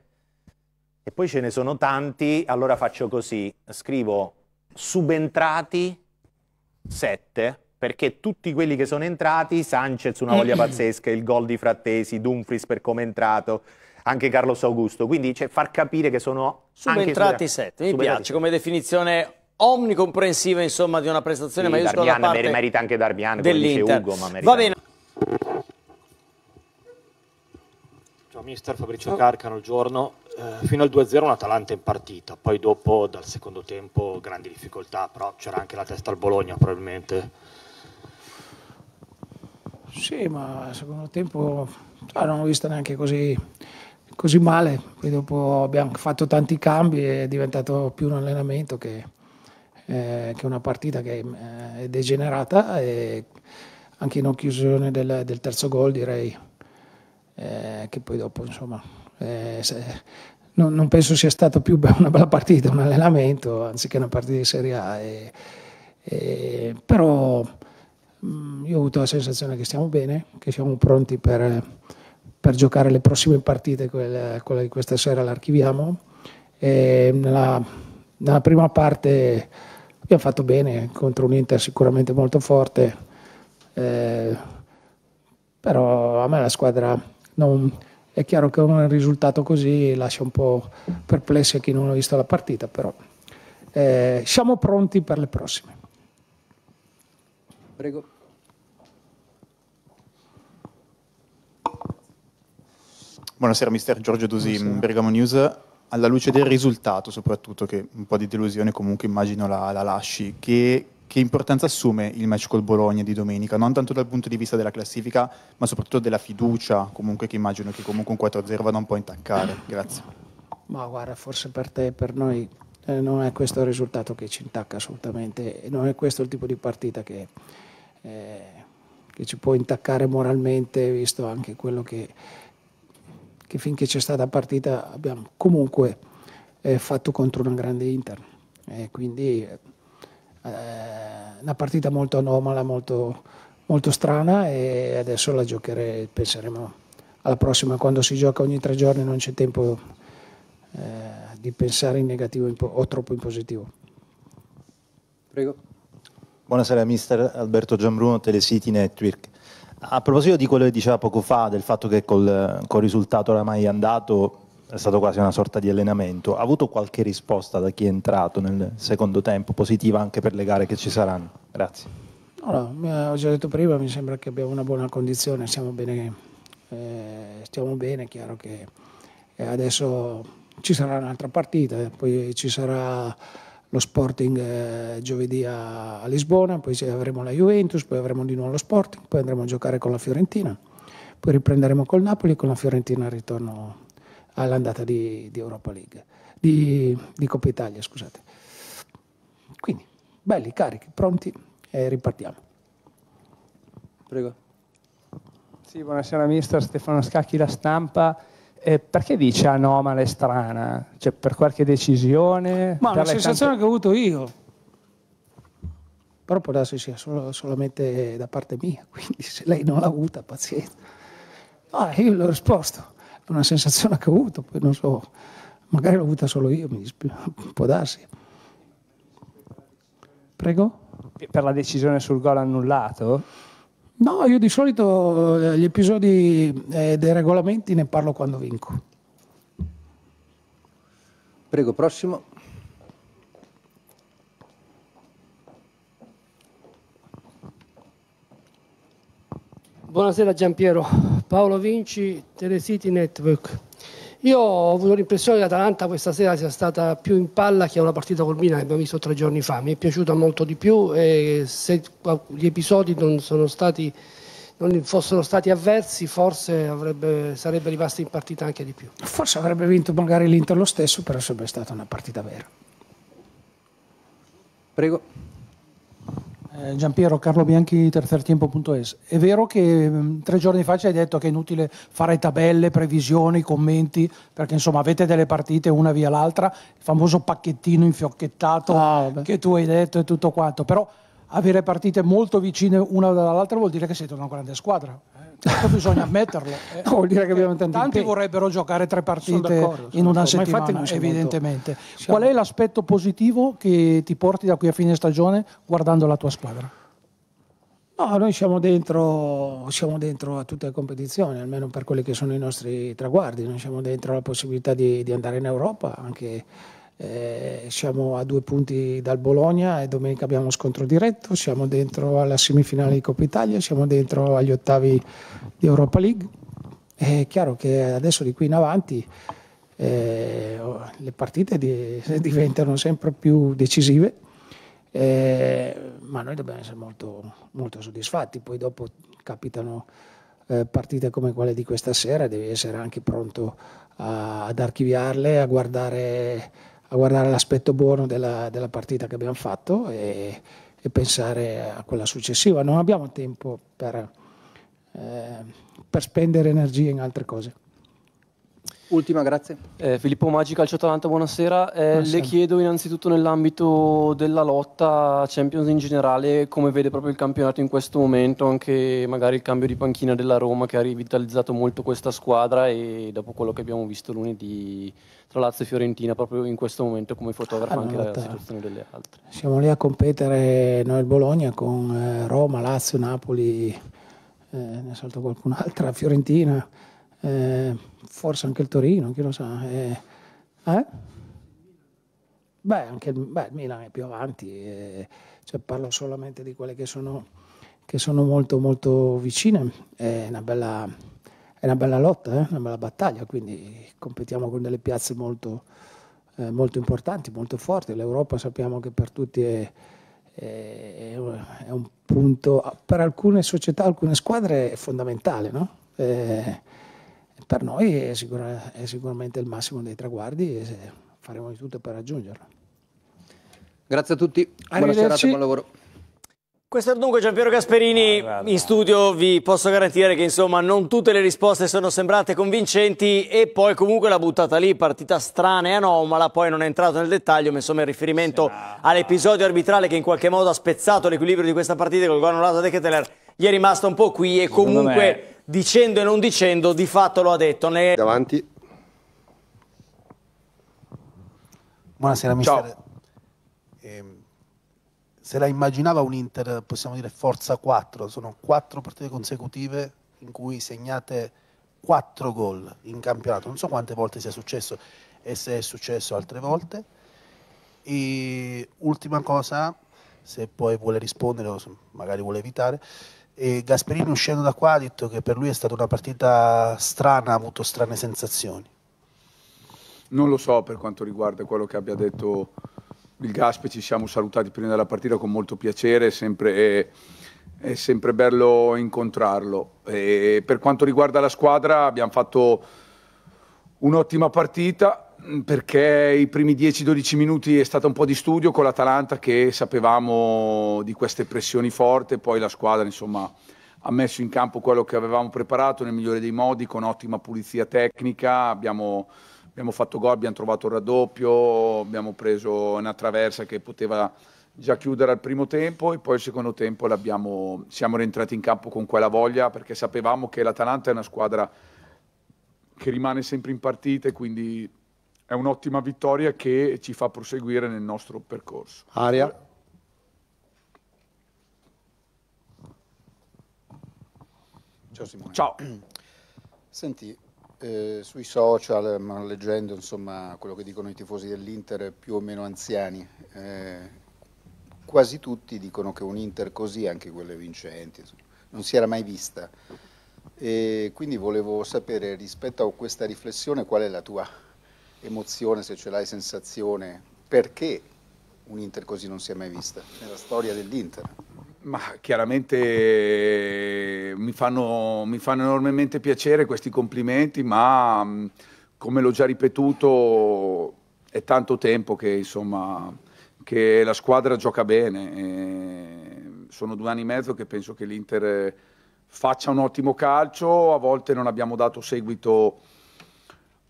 E poi ce ne sono tanti, allora faccio così, scrivo subentrati 7 perché tutti quelli che sono entrati, Sanchez una voglia pazzesca, il gol di Frattesi, Dumfries per come è entrato, anche Carlos Augusto, quindi cioè, far capire che sono... Subentrati sette, mi subentrati piace come definizione omnicomprensiva insomma di una prestazione sì, maiuscola Darmian, da parte merita anche Darmian dell'Inter. Ugo, ma merita. Va bene. Ciao mister Fabrizio Carcano, il giorno eh, fino al 2-0 un Atalanta in partita, poi dopo dal secondo tempo grandi difficoltà, però c'era anche la testa al Bologna probabilmente. Sì, ma secondo tempo cioè, non l'ho vista neanche così, così, male. Poi dopo abbiamo fatto tanti cambi e è diventato più un allenamento che, eh, che una partita che eh, è degenerata e anche in occasione del, del terzo gol direi eh, che poi dopo insomma eh, se, non, non, penso sia stata più una bella partita, un allenamento anziché una partita di Serie A. E, e, però Mm, io ho avuto la sensazione che stiamo bene, che siamo pronti per, per giocare le prossime partite, quella, quella, di questa sera l'archiviamo. E nella, nella prima parte abbiamo fatto bene contro un Inter sicuramente molto forte, eh, però a me la squadra non, è chiaro che un risultato così lascia un po' perplessi a chi non ha visto la partita, però eh, siamo pronti per le prossime. Prego. Buonasera mister Giorgio Dusi, Buonasera. Bergamo News. Alla luce del risultato soprattutto, che un po' di delusione comunque immagino la, la lasci, che, che importanza assume il match col Bologna di domenica, non tanto dal punto di vista della classifica, ma soprattutto della fiducia, comunque che immagino che comunque un 4-0 vada un po' a intaccare. Grazie. Ma guarda, forse per te e per noi eh, non è questo il risultato che ci intacca assolutamente, non è questo il tipo di partita che eh, che ci può intaccare moralmente, visto anche quello che, che finché c'è stata partita abbiamo comunque eh, fatto contro una grande Inter. E quindi eh, una partita molto anomala, molto, molto, strana e adesso la giocheremo, penseremo alla prossima, quando si gioca ogni tre giorni non c'è tempo eh, di pensare in negativo o troppo in positivo. Prego. Buonasera mister Alberto Giambruno, Telecity Network. A proposito di quello che diceva poco fa, del fatto che col, col risultato oramai andato è stato quasi una sorta di allenamento, ha avuto qualche risposta da chi è entrato nel secondo tempo, positiva anche per le gare che ci saranno? Grazie. Allora, ho già detto prima, mi sembra che abbiamo una buona condizione, siamo bene, eh, stiamo bene, è chiaro che eh, adesso ci sarà un'altra partita, eh, poi ci sarà lo Sporting eh, giovedì a, a, Lisbona, poi avremo la Juventus, poi avremo di nuovo lo Sporting, poi andremo a giocare con la Fiorentina, poi riprenderemo col Napoli e con la Fiorentina al ritorno all'andata di, di, Europa League, di, di Coppa Italia, scusate. Quindi, belli, carichi, pronti e ripartiamo. Prego. Sì, buonasera mister Stefano Scacchi, la stampa. Eh, perché dice anomala e strana? Cioè, per qualche decisione? Ma una sensazione tante... che ho avuto io. Però può darsi sia solo, solamente da parte mia, quindi se lei non l'ha avuta, pazienza. No, io l'ho risposto. È una sensazione che ho avuto, poi non so, magari l'ho avuta solo io, mi dispi- può darsi. Prego? E per la decisione sul gol annullato? No, io di solito eh, gli episodi eh, dei regolamenti ne parlo quando vinco. Prego, prossimo. Buonasera Giampiero, Paolo Vinci, Telesiti Network. Io ho avuto l'impressione che l'Atalanta questa sera sia stata più in palla che una partita col Milan che abbiamo visto tre giorni fa. Mi è piaciuta molto di più e se gli episodi non, stati, non fossero stati avversi forse avrebbe, sarebbe rimasta in partita anche di più. Forse avrebbe vinto magari l'Inter lo stesso, però sarebbe stata una partita vera. Prego. Eh, Giampiero, Carlo Bianchi, tercertiempo.es. È vero che mm, tre giorni fa ci hai detto che è inutile fare tabelle, previsioni, commenti, perché insomma avete delle partite una via l'altra, il famoso pacchettino infiocchettato ah, che tu hai detto e tutto quanto, però avere partite molto vicine una dall'altra vuol dire che siete una grande squadra. Questo eh. bisogna ammetterlo. Eh, no, vuol dire che abbiamo eh, tanti, tanti vorrebbero giocare tre partite in una settimana, evidentemente. Molto... Qual è l'aspetto positivo che ti porti da qui a fine stagione guardando la tua squadra? No, noi siamo dentro, siamo dentro, a tutte le competizioni, almeno per quelli che sono i nostri traguardi. Noi siamo dentro alla possibilità di, di andare in Europa anche eh, siamo a due punti dal Bologna e domenica abbiamo uno scontro diretto, siamo dentro alla semifinale di Coppa Italia, siamo dentro agli ottavi di Europa League. È chiaro che adesso di qui in avanti eh, oh, le partite di, diventano sempre più decisive, eh, ma noi dobbiamo essere molto, molto soddisfatti, poi dopo capitano eh, partite come quelle di questa sera, devi essere anche pronto a, ad archiviarle, a guardare a guardare l'aspetto buono della, della, partita che abbiamo fatto e, e, pensare a quella successiva. Non abbiamo tempo per, eh, per spendere energie in altre cose. Ultima, grazie. Eh, Filippo Maggi, Calcio Atalanta, buonasera. Eh, buonasera. Le chiedo innanzitutto nell'ambito della lotta Champions in generale come vede proprio il campionato in questo momento, anche magari il cambio di panchina della Roma che ha rivitalizzato molto questa squadra e dopo quello che abbiamo visto lunedì tra Lazio e Fiorentina, proprio in questo momento come fotografa allora, anche la situazione delle altre. Siamo lì a competere noi il Bologna con eh, Roma, Lazio, Napoli, eh, ne salto qualcun'altra, Fiorentina eh, forse anche il Torino, chi lo sa. Eh, eh? Beh, anche il, beh, Milan è più avanti, eh, cioè parlo solamente di quelle che sono, che sono molto, molto vicine. È una bella, è una bella lotta, eh, una bella battaglia, quindi competiamo con delle piazze molto, eh, molto importanti, molto forti. L'Europa sappiamo che per tutti è è un punto per alcune società, alcune squadre è fondamentale, no? eh, per noi è, sicura, è sicuramente il massimo dei traguardi e faremo di tutto per raggiungerlo. Grazie a tutti, buona serata, buon lavoro. Questo è dunque Giampiero Gasperini ah, in studio, vi posso garantire che insomma non tutte le risposte sono sembrate convincenti e poi comunque la buttata lì, partita strana e anomala, poi non è entrato nel dettaglio, ma insomma in riferimento all'episodio arbitrale che in qualche modo ha spezzato l'equilibrio di questa partita col gol annullato a De Keteler, gli è rimasto un po' qui e comunque dicendo e non dicendo, di fatto lo ha detto. Ne... Davanti. Buonasera, mister. Eh, se la immaginava un Inter, possiamo dire forza 4, sono quattro partite consecutive in cui segnate quattro gol in campionato. Non so quante volte sia successo e se è successo altre volte. E ultima cosa, se poi vuole rispondere o magari vuole evitare, e Gasperini uscendo da qua ha detto che per lui è stata una partita strana, ha avuto strane sensazioni. Non lo so per quanto riguarda quello che abbia detto il Gaspe, ci siamo salutati prima della partita con molto piacere, sempre, è, è, sempre bello incontrarlo. E per quanto riguarda la squadra abbiamo fatto un'ottima partita, perché i primi 10-12 minuti è stato un po' di studio con l'Atalanta che sapevamo di queste pressioni forti, poi la squadra insomma, ha messo in campo quello che avevamo preparato nel migliore dei modi con ottima pulizia tecnica, abbiamo, abbiamo fatto gol, abbiamo trovato il raddoppio, abbiamo preso una traversa che poteva già chiudere al primo tempo e poi al secondo tempo siamo rientrati in campo con quella voglia perché sapevamo che l'Atalanta è una squadra che rimane sempre in partita e quindi è un'ottima vittoria che ci fa proseguire nel nostro percorso. Aria. Ciao Simone. Ciao. Senti, eh, sui social, eh, ma leggendo insomma quello che dicono i tifosi dell'Inter eh, più o meno anziani, eh, quasi tutti dicono che un Inter così, anche quelle vincenti, non si era mai vista. E quindi volevo sapere rispetto a questa riflessione qual è la tua emozione, se ce l'hai sensazione, perché un'Inter così non si è mai vista nella storia dell'Inter? Ma chiaramente eh, mi fanno, mi fanno, enormemente piacere questi complimenti, ma mm, come l'ho già ripetuto è tanto tempo che, insomma, che la squadra gioca bene. sono due anni e mezzo che penso che l'Inter eh, faccia un ottimo calcio, a volte non abbiamo dato seguito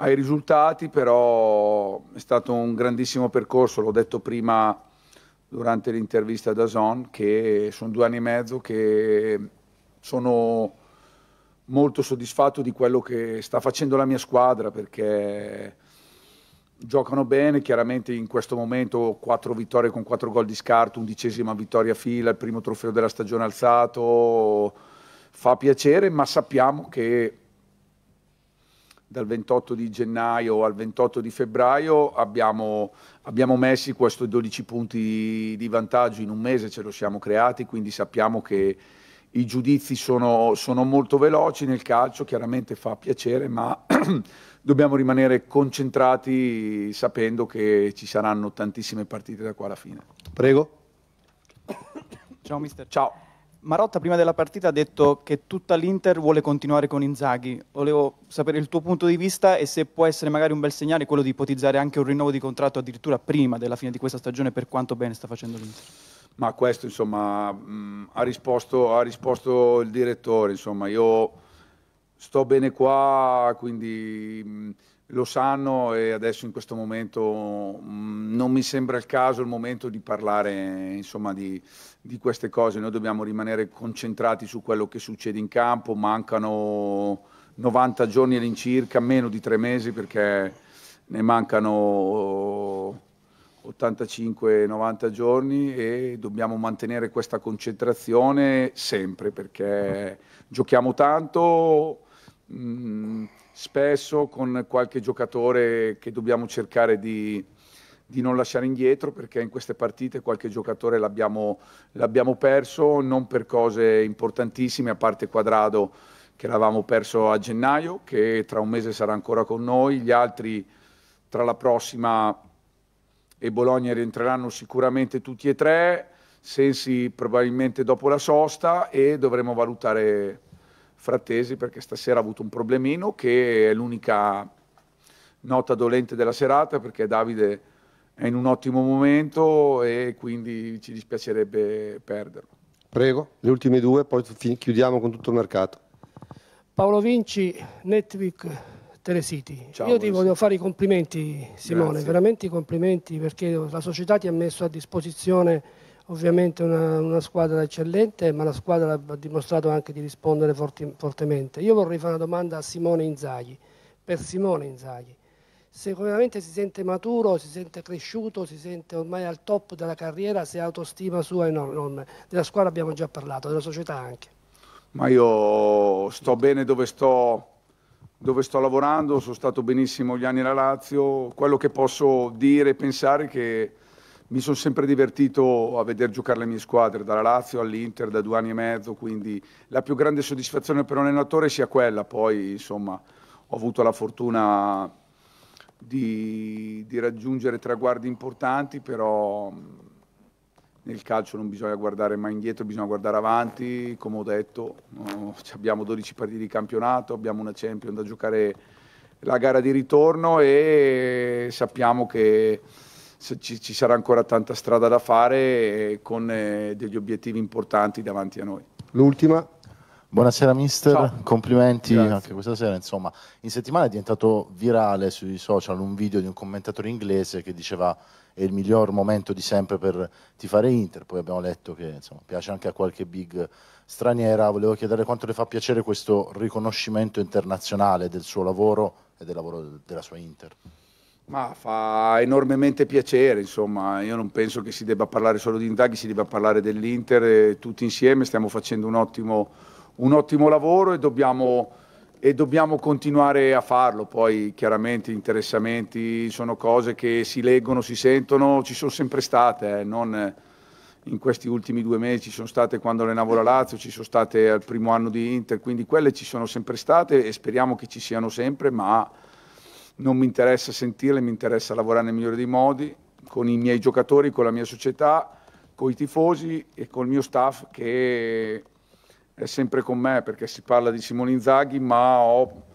ai risultati, però è stato un grandissimo percorso, l'ho detto prima durante l'intervista da Zon, che sono due anni e mezzo che sono molto soddisfatto di quello che sta facendo la mia squadra perché giocano bene, chiaramente in questo momento quattro vittorie con quattro gol di scarto, undicesima vittoria a fila, il primo trofeo della stagione alzato, fa piacere, ma sappiamo che dal 28 di gennaio al 28 di febbraio abbiamo, abbiamo messi questi 12 punti di, di, vantaggio in un mese, ce lo siamo creati, quindi sappiamo che i giudizi sono, sono molto veloci nel calcio, chiaramente fa piacere, ma dobbiamo rimanere concentrati sapendo che ci saranno tantissime partite da qua alla fine. Prego. Ciao mister. Ciao. Marotta prima della partita ha detto che tutta l'Inter vuole continuare con Inzaghi. Volevo sapere il tuo punto di vista e se può essere magari un bel segnale quello di ipotizzare anche un rinnovo di contratto addirittura prima della fine di questa stagione per quanto bene sta facendo l'Inter. Ma questo insomma mh, ha, risposto, ha, risposto, il direttore, insomma io sto bene qua, quindi... Mh, lo sanno e adesso in questo momento mm, non mi sembra il caso, il momento di parlare insomma, di, di, queste cose. Noi dobbiamo rimanere concentrati su quello che succede in campo, mancano 90 giorni all'incirca, meno di tre mesi perché ne mancano 85-90 giorni e dobbiamo mantenere questa concentrazione sempre perché giochiamo tanto Mm, spesso con qualche giocatore che dobbiamo cercare di, di, non lasciare indietro perché in queste partite qualche giocatore l'abbiamo, l'abbiamo perso, non per cose importantissime, a parte Quadrado che l'avevamo perso a gennaio, che tra un mese sarà ancora con noi, gli altri tra la prossima e Bologna rientreranno sicuramente tutti e tre, Sensi probabilmente dopo la sosta e dovremo valutare Frattesi perché stasera ha avuto un problemino che è l'unica nota dolente della serata perché Davide è in un ottimo momento e quindi ci dispiacerebbe perderlo. Prego, le ultime due, poi chiudiamo con tutto il mercato. Paolo Vinci, Netweek Telesiti. Ciao, Io ti voglio fare i complimenti Simone, Grazie. veramente i complimenti perché la società ti ha messo a disposizione ovviamente una, una, squadra eccellente, ma la squadra ha dimostrato anche di rispondere forti, fortemente. Io vorrei fare una domanda a Simone Inzaghi, per Simone Inzaghi. Se veramente si sente maturo, si sente cresciuto, si sente ormai al top della carriera, se autostima sua enorme. Della squadra abbiamo già parlato, della società anche. Ma io sto bene dove sto, dove sto lavorando, sono stato benissimo gli anni alla Lazio. Quello che posso dire e pensare è che mi sono sempre divertito a vedere giocare le mie squadre, dalla Lazio all'Inter da due anni e mezzo, quindi la più grande soddisfazione per un allenatore sia quella. Poi, insomma, ho avuto la fortuna di, di raggiungere traguardi importanti, però nel calcio non bisogna guardare mai indietro, bisogna guardare avanti, come ho detto, eh, abbiamo 12 partite di campionato, abbiamo una Champions da giocare la gara di ritorno e sappiamo che ci, ci, sarà ancora tanta strada da fare eh, con eh, degli obiettivi importanti davanti a noi. L'ultima. Buonasera mister, Ciao. complimenti Grazie. anche questa sera. Insomma, in settimana è diventato virale sui social un video di un commentatore inglese che diceva è il miglior momento di sempre per tifare Inter, poi abbiamo letto che insomma, piace anche a qualche big straniera, volevo chiedere quanto le fa piacere questo riconoscimento internazionale del suo lavoro e del lavoro della sua Inter. Ma fa enormemente piacere, insomma, io non penso che si debba parlare solo di Indaghi, si debba parlare dell'Inter, eh, tutti insieme stiamo facendo un ottimo, un ottimo lavoro e dobbiamo, e dobbiamo, continuare a farlo, poi chiaramente interessamenti sono cose che si leggono, si sentono, ci sono sempre state, eh, non in questi ultimi due mesi ci sono state quando allenavo la Lazio, ci sono state al primo anno di Inter, quindi quelle ci sono sempre state e speriamo che ci siano sempre, ma non mi interessa sentirle, mi interessa lavorare nel migliore dei modi, con i miei giocatori, con la mia società, con i tifosi e col mio staff che è sempre con me, perché si parla di Simone Inzaghi, ma ho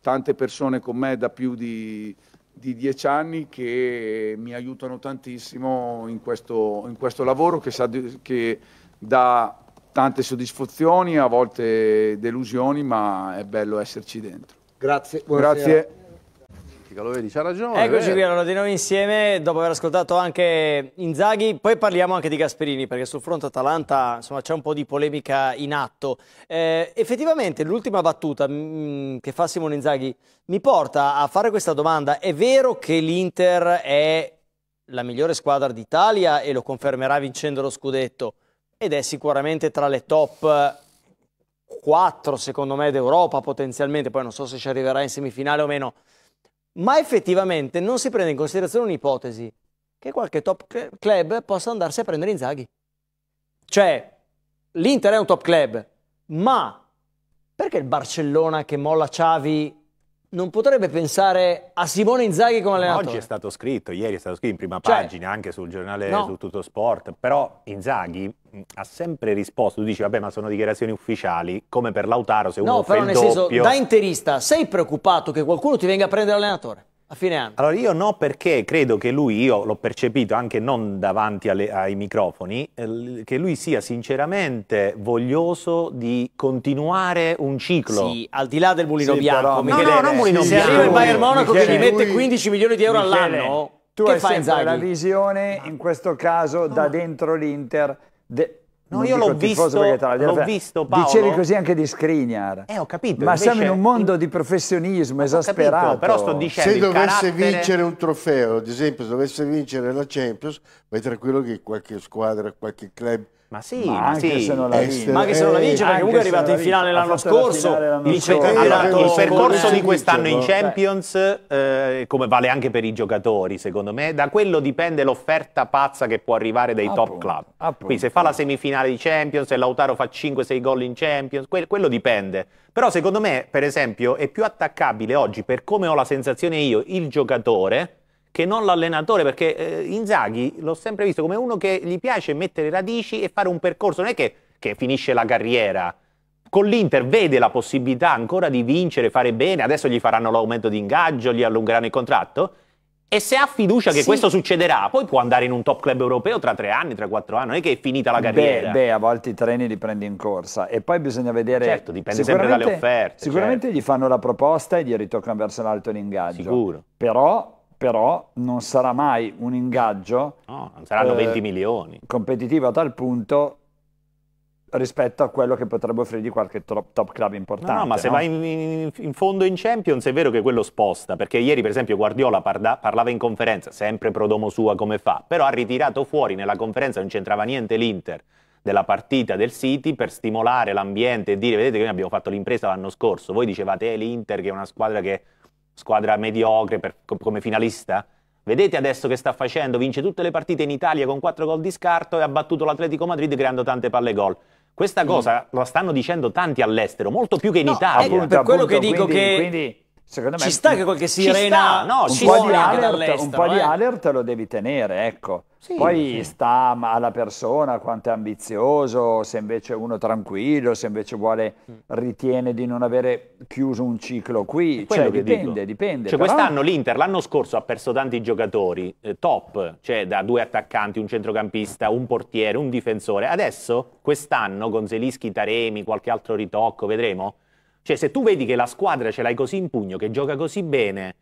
tante persone con me da più di, di dieci anni che mi aiutano tantissimo in questo, in questo lavoro che, sa, che dà tante soddisfazioni, a volte delusioni, ma è bello esserci dentro. Grazie. Buonasera. Grazie politica, lo vedi, c'ha ragione. Eccoci qui, allora di noi insieme, dopo aver ascoltato anche Inzaghi, poi parliamo anche di Gasperini, perché sul fronte Atalanta c'è un po' di polemica in atto. Eh, effettivamente l'ultima battuta mh, mm, che fa Simone Inzaghi mi porta a fare questa domanda, è vero che l'Inter è la migliore squadra d'Italia e lo confermerà vincendo lo scudetto ed è sicuramente tra le top 4 secondo me d'Europa potenzialmente, poi non so se ci arriverà in semifinale o meno, ma effettivamente non si prende in considerazione un'ipotesi che qualche top club possa andarsi a prendere Inzaghi. Cioè, l'Inter è un top club, ma perché il Barcellona che molla Xavi non potrebbe pensare a Simone Inzaghi come allenatore. Oggi è stato scritto, ieri è stato scritto in prima cioè, pagina, anche sul giornale no. su Tutto Sport, però Inzaghi mm, ha sempre risposto, tu dici vabbè ma sono dichiarazioni ufficiali, come per Lautaro se uno no, fa il doppio... No, però nel senso, da interista, sei preoccupato che qualcuno ti venga a prendere l'allenatore? a fine anno? Allora io no perché credo che lui, io l'ho percepito anche non davanti alle, ai microfoni, eh, che lui sia sinceramente voglioso di continuare un ciclo. Sì, al di là del mulino sì, bianco. Però, no, no, non mulino bianco. Se arriva il Bayern Monaco Michele, che gli mette 15 milioni di euro all'anno, tu che hai fai sempre Zaghi? la visione, in questo caso, da dentro l'Inter, No, io l'ho visto, l'ho visto Paolo. Dicevi così anche di Skriniar. Eh, ho capito. Ma invece, siamo in un mondo di professionismo esasperato. Capito, però sto dicendo... Se dovesse carattere... vincere un trofeo, ad esempio, se dovesse vincere la Champions, vai tranquillo che qualche squadra, qualche club ma sì, ma, anche sì. se non la eh, vince, ma anche se non la vince, perché eh, comunque è arrivato in finale l'anno scorso. il percorso di quest'anno in Champions, eh, come vale anche per i giocatori, secondo me, da quello dipende l'offerta pazza che può arrivare dai top club. Quindi se fa la semifinale di Champions, se Lautaro fa 5-6 gol in Champions, que quello dipende. Però secondo me, per esempio, è più attaccabile oggi, per come ho la sensazione io, il giocatore che non l'allenatore, perché eh, Inzaghi l'ho sempre visto come uno che gli piace mettere radici e fare un percorso, non è che, che finisce la carriera. Con l'Inter vede la possibilità ancora di vincere, fare bene, adesso gli faranno l'aumento di ingaggio, gli allungheranno il contratto, e se ha fiducia che sì. questo succederà, poi può andare in un top club europeo tra tre anni, tra quattro anni, non è che è finita la carriera. Beh, beh a volte i treni li prendi in corsa e poi bisogna vedere... Certo, dipende sempre dalle offerte. Sicuramente certo. gli fanno la proposta e gli ritoccano verso l'alto l'ingaggio. Sicuro. Però però non sarà mai un ingaggio. No, saranno eh, 20 milioni. Competitivo a tal punto rispetto a quello che potrebbe offrirgli qualche top club importante. No, no ma no? se vai in, in, in, fondo in Champions è vero che quello sposta, perché ieri per esempio Guardiola parla, parlava in conferenza, sempre prodomo sua come fa, però ha ritirato fuori nella conferenza, non c'entrava niente l'Inter della partita del City per stimolare l'ambiente e dire vedete che noi abbiamo fatto l'impresa l'anno scorso, voi dicevate eh, l'Inter che è una squadra che squadra mediocre per, come finalista? Vedete adesso che sta facendo? Vince tutte le partite in Italia con 4 gol di scarto e ha battuto l'Atletico Madrid creando tante palle gol. Questa mm. cosa mm. lo stanno dicendo tanti all'estero, molto più che in no, Italia. Appunto, per quello appunto, che dico quindi, che... Quindi Secondo me ci sta che qualche sirena no, un, po di alert, eh. un po' di alert lo devi tenere, ecco. Sì, Poi sì. sta alla persona quanto è ambizioso, se invece uno tranquillo, se invece vuole mm. ritiene di non avere chiuso un ciclo qui, cioè, dipende, dipende. Cioè, però... quest'anno l'Inter l'anno scorso ha perso tanti giocatori eh, top, cioè da due attaccanti, un centrocampista, un portiere, un difensore. Adesso quest'anno con Zelischi, Taremi, qualche altro ritocco, vedremo cioè, se tu vedi che la squadra ce l'hai così in pugno, che gioca così bene,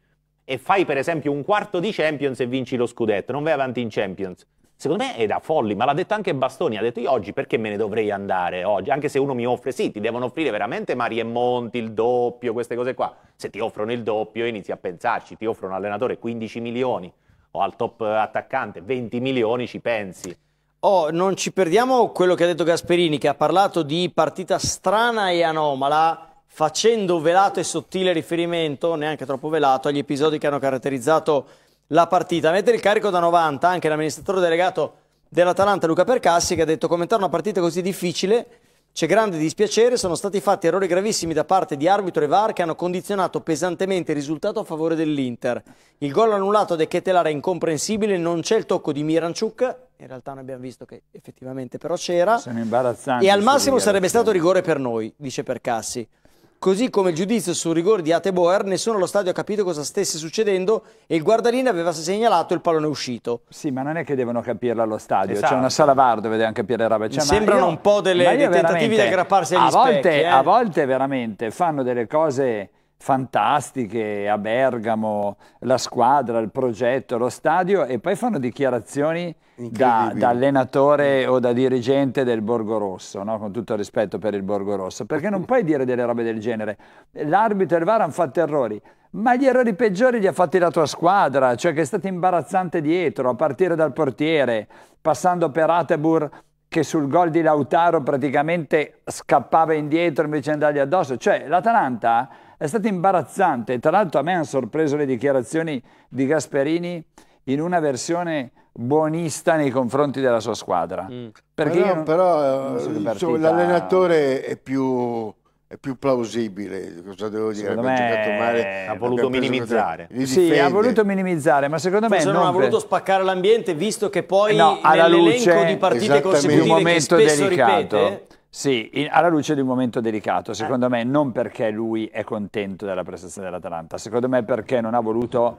e fai per esempio un quarto di Champions e vinci lo scudetto, non vai avanti in Champions. Secondo me è da folli, ma l'ha detto anche Bastoni, ha detto io oggi perché me ne dovrei andare oggi, anche se uno mi offre, sì, ti devono offrire veramente Mari e Monti, il doppio, queste cose qua. Se ti offrono il doppio inizi a pensarci, ti offrono un allenatore 15 milioni o al top attaccante 20 milioni ci pensi. Oh, non ci perdiamo quello che ha detto Gasperini, che ha parlato di partita strana e anomala facendo velato e sottile riferimento, neanche troppo velato, agli episodi che hanno caratterizzato la partita. Mettere il carico da 90 anche l'amministratore delegato dell'Atalanta Luca Percassi che ha detto commentare una partita così difficile c'è grande dispiacere, sono stati fatti errori gravissimi da parte di arbitro e VAR che hanno condizionato pesantemente il risultato a favore dell'Inter. Il gol annullato da Chetelara è incomprensibile, non c'è il tocco di Miranchuk, in realtà noi abbiamo visto che effettivamente però c'era. Sono imbarazzanti. E al massimo sarebbe stato rigore per noi, dice Percassi. Così come il giudizio sul rigore di Ateboer, nessuno allo stadio ha capito cosa stesse succedendo e il guardalino aveva segnalato il pallone uscito. Sì, ma non è che devono capirlo allo stadio, esatto. c'è una sala VAR dove devono capire roba. Cioè, sembrano io, un po' delle, dei tentativi di aggrapparsi agli a volte, specchi. Eh? A volte veramente fanno delle cose fantastiche a Bergamo, la squadra, il progetto, lo stadio e poi fanno dichiarazioni da, da, allenatore o da dirigente del Borgo Rosso, no? con tutto il rispetto per il Borgo Rosso, perché non puoi dire delle robe del genere. L'arbitro e il VAR hanno fatto errori, ma gli errori peggiori li ha fatti la tua squadra, cioè che è stato imbarazzante dietro, a partire dal portiere, passando per Atebur che sul gol di Lautaro praticamente scappava indietro invece di andargli addosso. Cioè l'Atalanta è stato imbarazzante, tra l'altro a me hanno sorpreso le dichiarazioni di Gasperini in una versione buonista nei confronti della sua squadra. Mm. però, non, però non so eh, diciamo, partita... l'allenatore è più è più plausibile, cosa devo dire? Secondo me male, ha voluto minimizzare. Sì, ha voluto minimizzare, ma secondo Forse me non, non ha voluto per... spaccare l'ambiente, visto che poi no, alla luce, di partite consecutive un momento che spesso delicato. ripete sì, in, alla luce di un momento delicato, secondo eh. me non perché lui è contento della prestazione dell'Atalanta, secondo me perché non ha voluto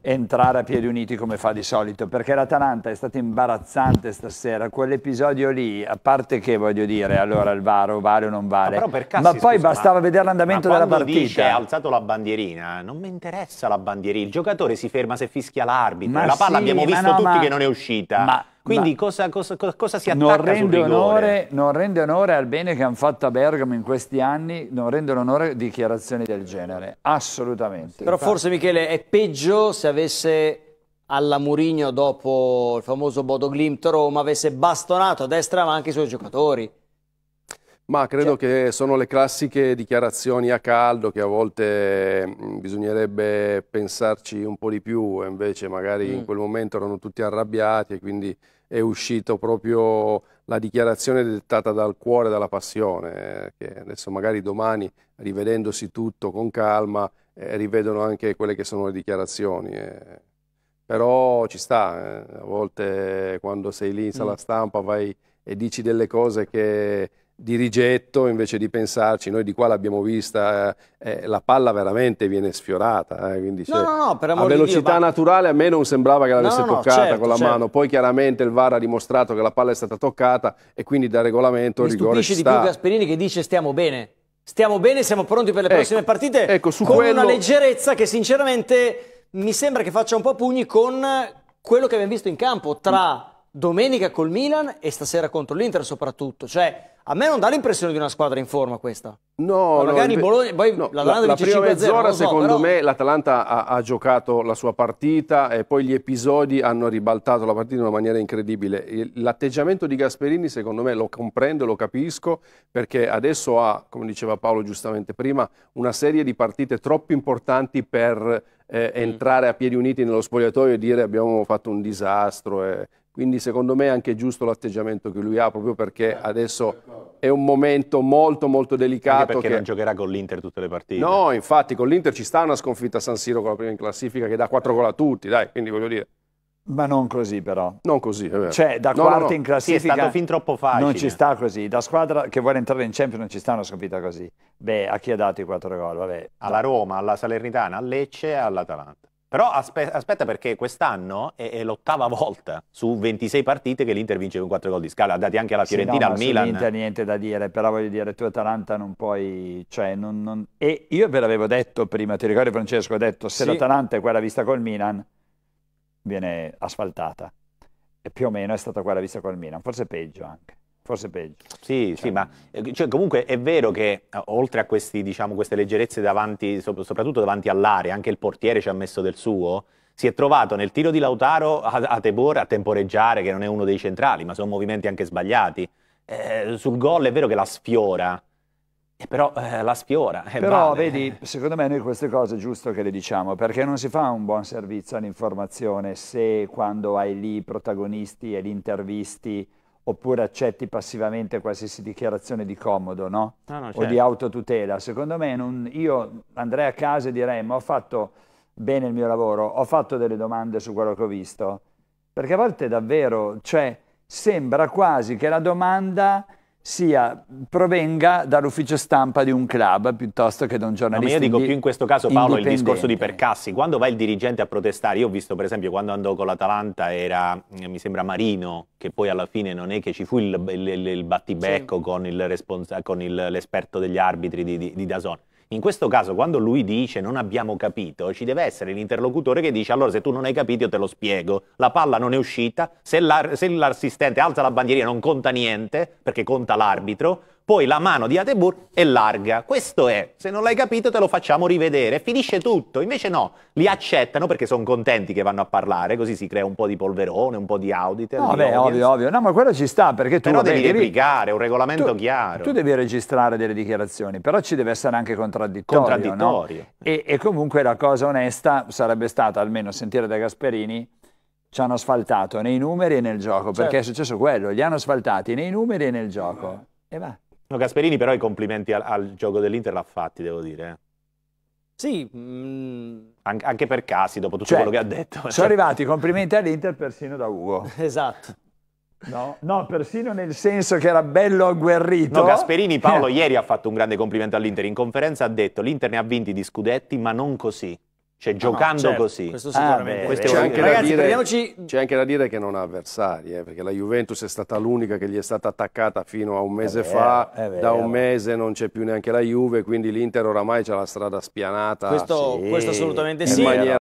entrare a piedi uniti come fa di solito, perché l'Atalanta è stata imbarazzante stasera, quell'episodio lì, a parte che voglio dire, allora il Varo vale o non vale, ma, per casi, ma poi scusa, bastava ma, vedere l'andamento della partita. Dice, ha alzato la bandierina, non mi interessa la bandierina, il giocatore si ferma se fischia l'arbitro, la palla sì, abbiamo visto no, tutti ma, che non è uscita. Ma quindi cosa, cosa, cosa, si attacca non rende, onore, non rende onore al bene che hanno fatto a Bergamo in questi anni, non rendono onore dichiarazioni del genere, assolutamente. Però forse Michele è peggio se avesse alla Murigno dopo il famoso Bodo Glimt Roma avesse bastonato a destra ma anche i suoi giocatori ma credo cioè... che sono le classiche dichiarazioni a caldo che a volte mm, bisognerebbe pensarci un po' di più, invece magari mm. in quel momento erano tutti arrabbiati e quindi è uscito proprio la dichiarazione dettata dal cuore, dalla passione, eh, che adesso magari domani, rivedendosi tutto con calma, eh, rivedono anche quelle che sono le dichiarazioni. Eh. Però ci sta, eh. a volte quando sei lì in mm. sala stampa vai e dici delle cose che di rigetto invece di pensarci, noi di qua l'abbiamo vista, eh, eh la palla veramente viene sfiorata, eh, quindi no, cioè, no, no, a velocità Dio, naturale a me non sembrava che l'avesse toccata certo, con la certo. mano, poi chiaramente il VAR ha dimostrato che la palla è stata toccata e quindi da regolamento Mi il rigore ci di più Gasperini che dice stiamo bene, stiamo bene, siamo pronti per le ecco, prossime partite ecco, con quello... una leggerezza che sinceramente mi sembra che faccia un po' pugni con quello che abbiamo visto in campo tra domenica col Milan e stasera contro l'Inter soprattutto. Cioè, a me non dà l'impressione di una squadra in forma questa. No, Ma magari no, Bologna, poi no, l'Atalanta la, la prima mezz'ora so, secondo però... me l'Atalanta ha, ha, giocato la sua partita e poi gli episodi hanno ribaltato la partita in una maniera incredibile. L'atteggiamento di Gasperini secondo me lo comprendo, lo capisco perché adesso ha, come diceva Paolo giustamente prima, una serie di partite troppo importanti per eh, mm. entrare a piedi uniti nello spogliatoio e dire abbiamo fatto un disastro. Eh. Quindi secondo me è anche giusto l'atteggiamento che lui ha, proprio perché adesso è un momento molto molto delicato. Anche perché che... non giocherà con l'Inter tutte le partite. No, infatti con l'Inter ci sta una sconfitta a San Siro con la prima in classifica che dà 4 gol a tutti, dai, quindi voglio dire. Ma non così però. Non così, è vero. Cioè, da no, quarta no, no. in classifica... Sì, è stato fin troppo facile. Non ci sta così. Da squadra che vuole entrare in Champions non ci sta una sconfitta così. Beh, a chi ha dato i quattro gol? Vabbè. Alla Roma, alla Salernitana, a Lecce e all'Atalanta. Però aspe- aspetta perché quest'anno è, è, l'ottava volta su 26 partite che l'Inter vince con 4 gol di scala, dati anche alla Fiorentina, sì, no, al Milan. L'Inter niente da dire, però voglio dire, tu Atalanta non puoi... Cioè, non, non... E io ve l'avevo detto prima, ti ricordi Francesco, ho detto se sì. l'Atalanta è quella vista col Milan, viene asfaltata. E più o meno è stata quella vista col Milan, forse peggio anche. Forse peggio. Sì, cioè. sì, ma eh, cioè, comunque è vero che eh, oltre a questi, diciamo, queste leggerezze davanti, soprattutto davanti all'area, anche il portiere ci ha messo del suo, si è trovato nel tiro di Lautaro a, a Tebor a temporeggiare, che non è uno dei centrali, ma sono movimenti anche sbagliati. Eh, sul gol è vero che la sfiora, eh, però eh, la sfiora. Eh, però vale. vedi, secondo me noi queste cose è giusto che le diciamo, perché non si fa un buon servizio all'informazione se quando hai lì i protagonisti e gli intervisti oppure accetti passivamente qualsiasi dichiarazione di comodo, no? no, no certo. O di certo. autotutela. Secondo me non, io andrei a casa e direi ma ho fatto bene il mio lavoro, ho fatto delle domande su quello che ho visto, perché a volte davvero, cioè, sembra quasi che la domanda sia, provenga dall'ufficio stampa di un club piuttosto che da un giornalista. No, ma io dico più in questo caso Paolo il discorso di Percassi, quando va il dirigente a protestare, io ho visto per esempio quando andò con l'Atalanta era eh, mi sembra Marino che poi alla fine non è che ci fu il, il, il battibecco sì. con, l'esperto degli arbitri di, di, di Dazon. In questo caso, quando lui dice non abbiamo capito, ci deve essere l'interlocutore che dice allora se tu non hai capito te lo spiego, la palla non è uscita, se, l'ar- se l'assistente alza la bandierina non conta niente, perché conta l'arbitro, poi la mano di Atebur è larga. Questo è, se non l'hai capito te lo facciamo rivedere, finisce tutto. Invece no, li accettano perché sono contenti che vanno a parlare, così si crea un po' di polverone, un po' di audit. No, beh, ovvio, ovvio. No, ma quello ci sta perché tu... Però vabbè, devi, devi replicare, un regolamento tu, chiaro. Tu devi registrare delle dichiarazioni, però ci deve essere anche contraddittorio. Contraddittorio. No? E, e comunque la cosa onesta sarebbe stata, almeno sentire da Gasperini, ci hanno asfaltato nei numeri e nel gioco, certo. perché è certo. successo quello, li hanno asfaltati nei numeri e nel gioco. Eh. E va. No, Gasperini però i complimenti al, al gioco dell'Inter l'ha fatti, devo dire. Eh. Sì. Mh... Mm. An anche per casi, dopo tutto cioè, quello che ha detto. Sono eh. cioè, arrivati i complimenti all'Inter persino da Ugo. esatto. No, no, persino nel senso che era bello agguerrito. No, Gasperini Paolo ieri ha fatto un grande complimento all'Inter. In conferenza ha detto l'Inter ne ha vinti di scudetti, ma non così. Cioè, ah, no, giocando certo, così. Questo ah, sicuramente. Ah, questo c'è, anche cioè, Ragazzi, dire, prendiamoci... c'è anche da dire che non ha avversari, eh, perché la Juventus è stata l'unica che gli è stata attaccata fino a un mese vero, fa. Da un mese non c'è più neanche la Juve, quindi l'Inter oramai c'ha la strada spianata. Questo, sì, questo assolutamente sì.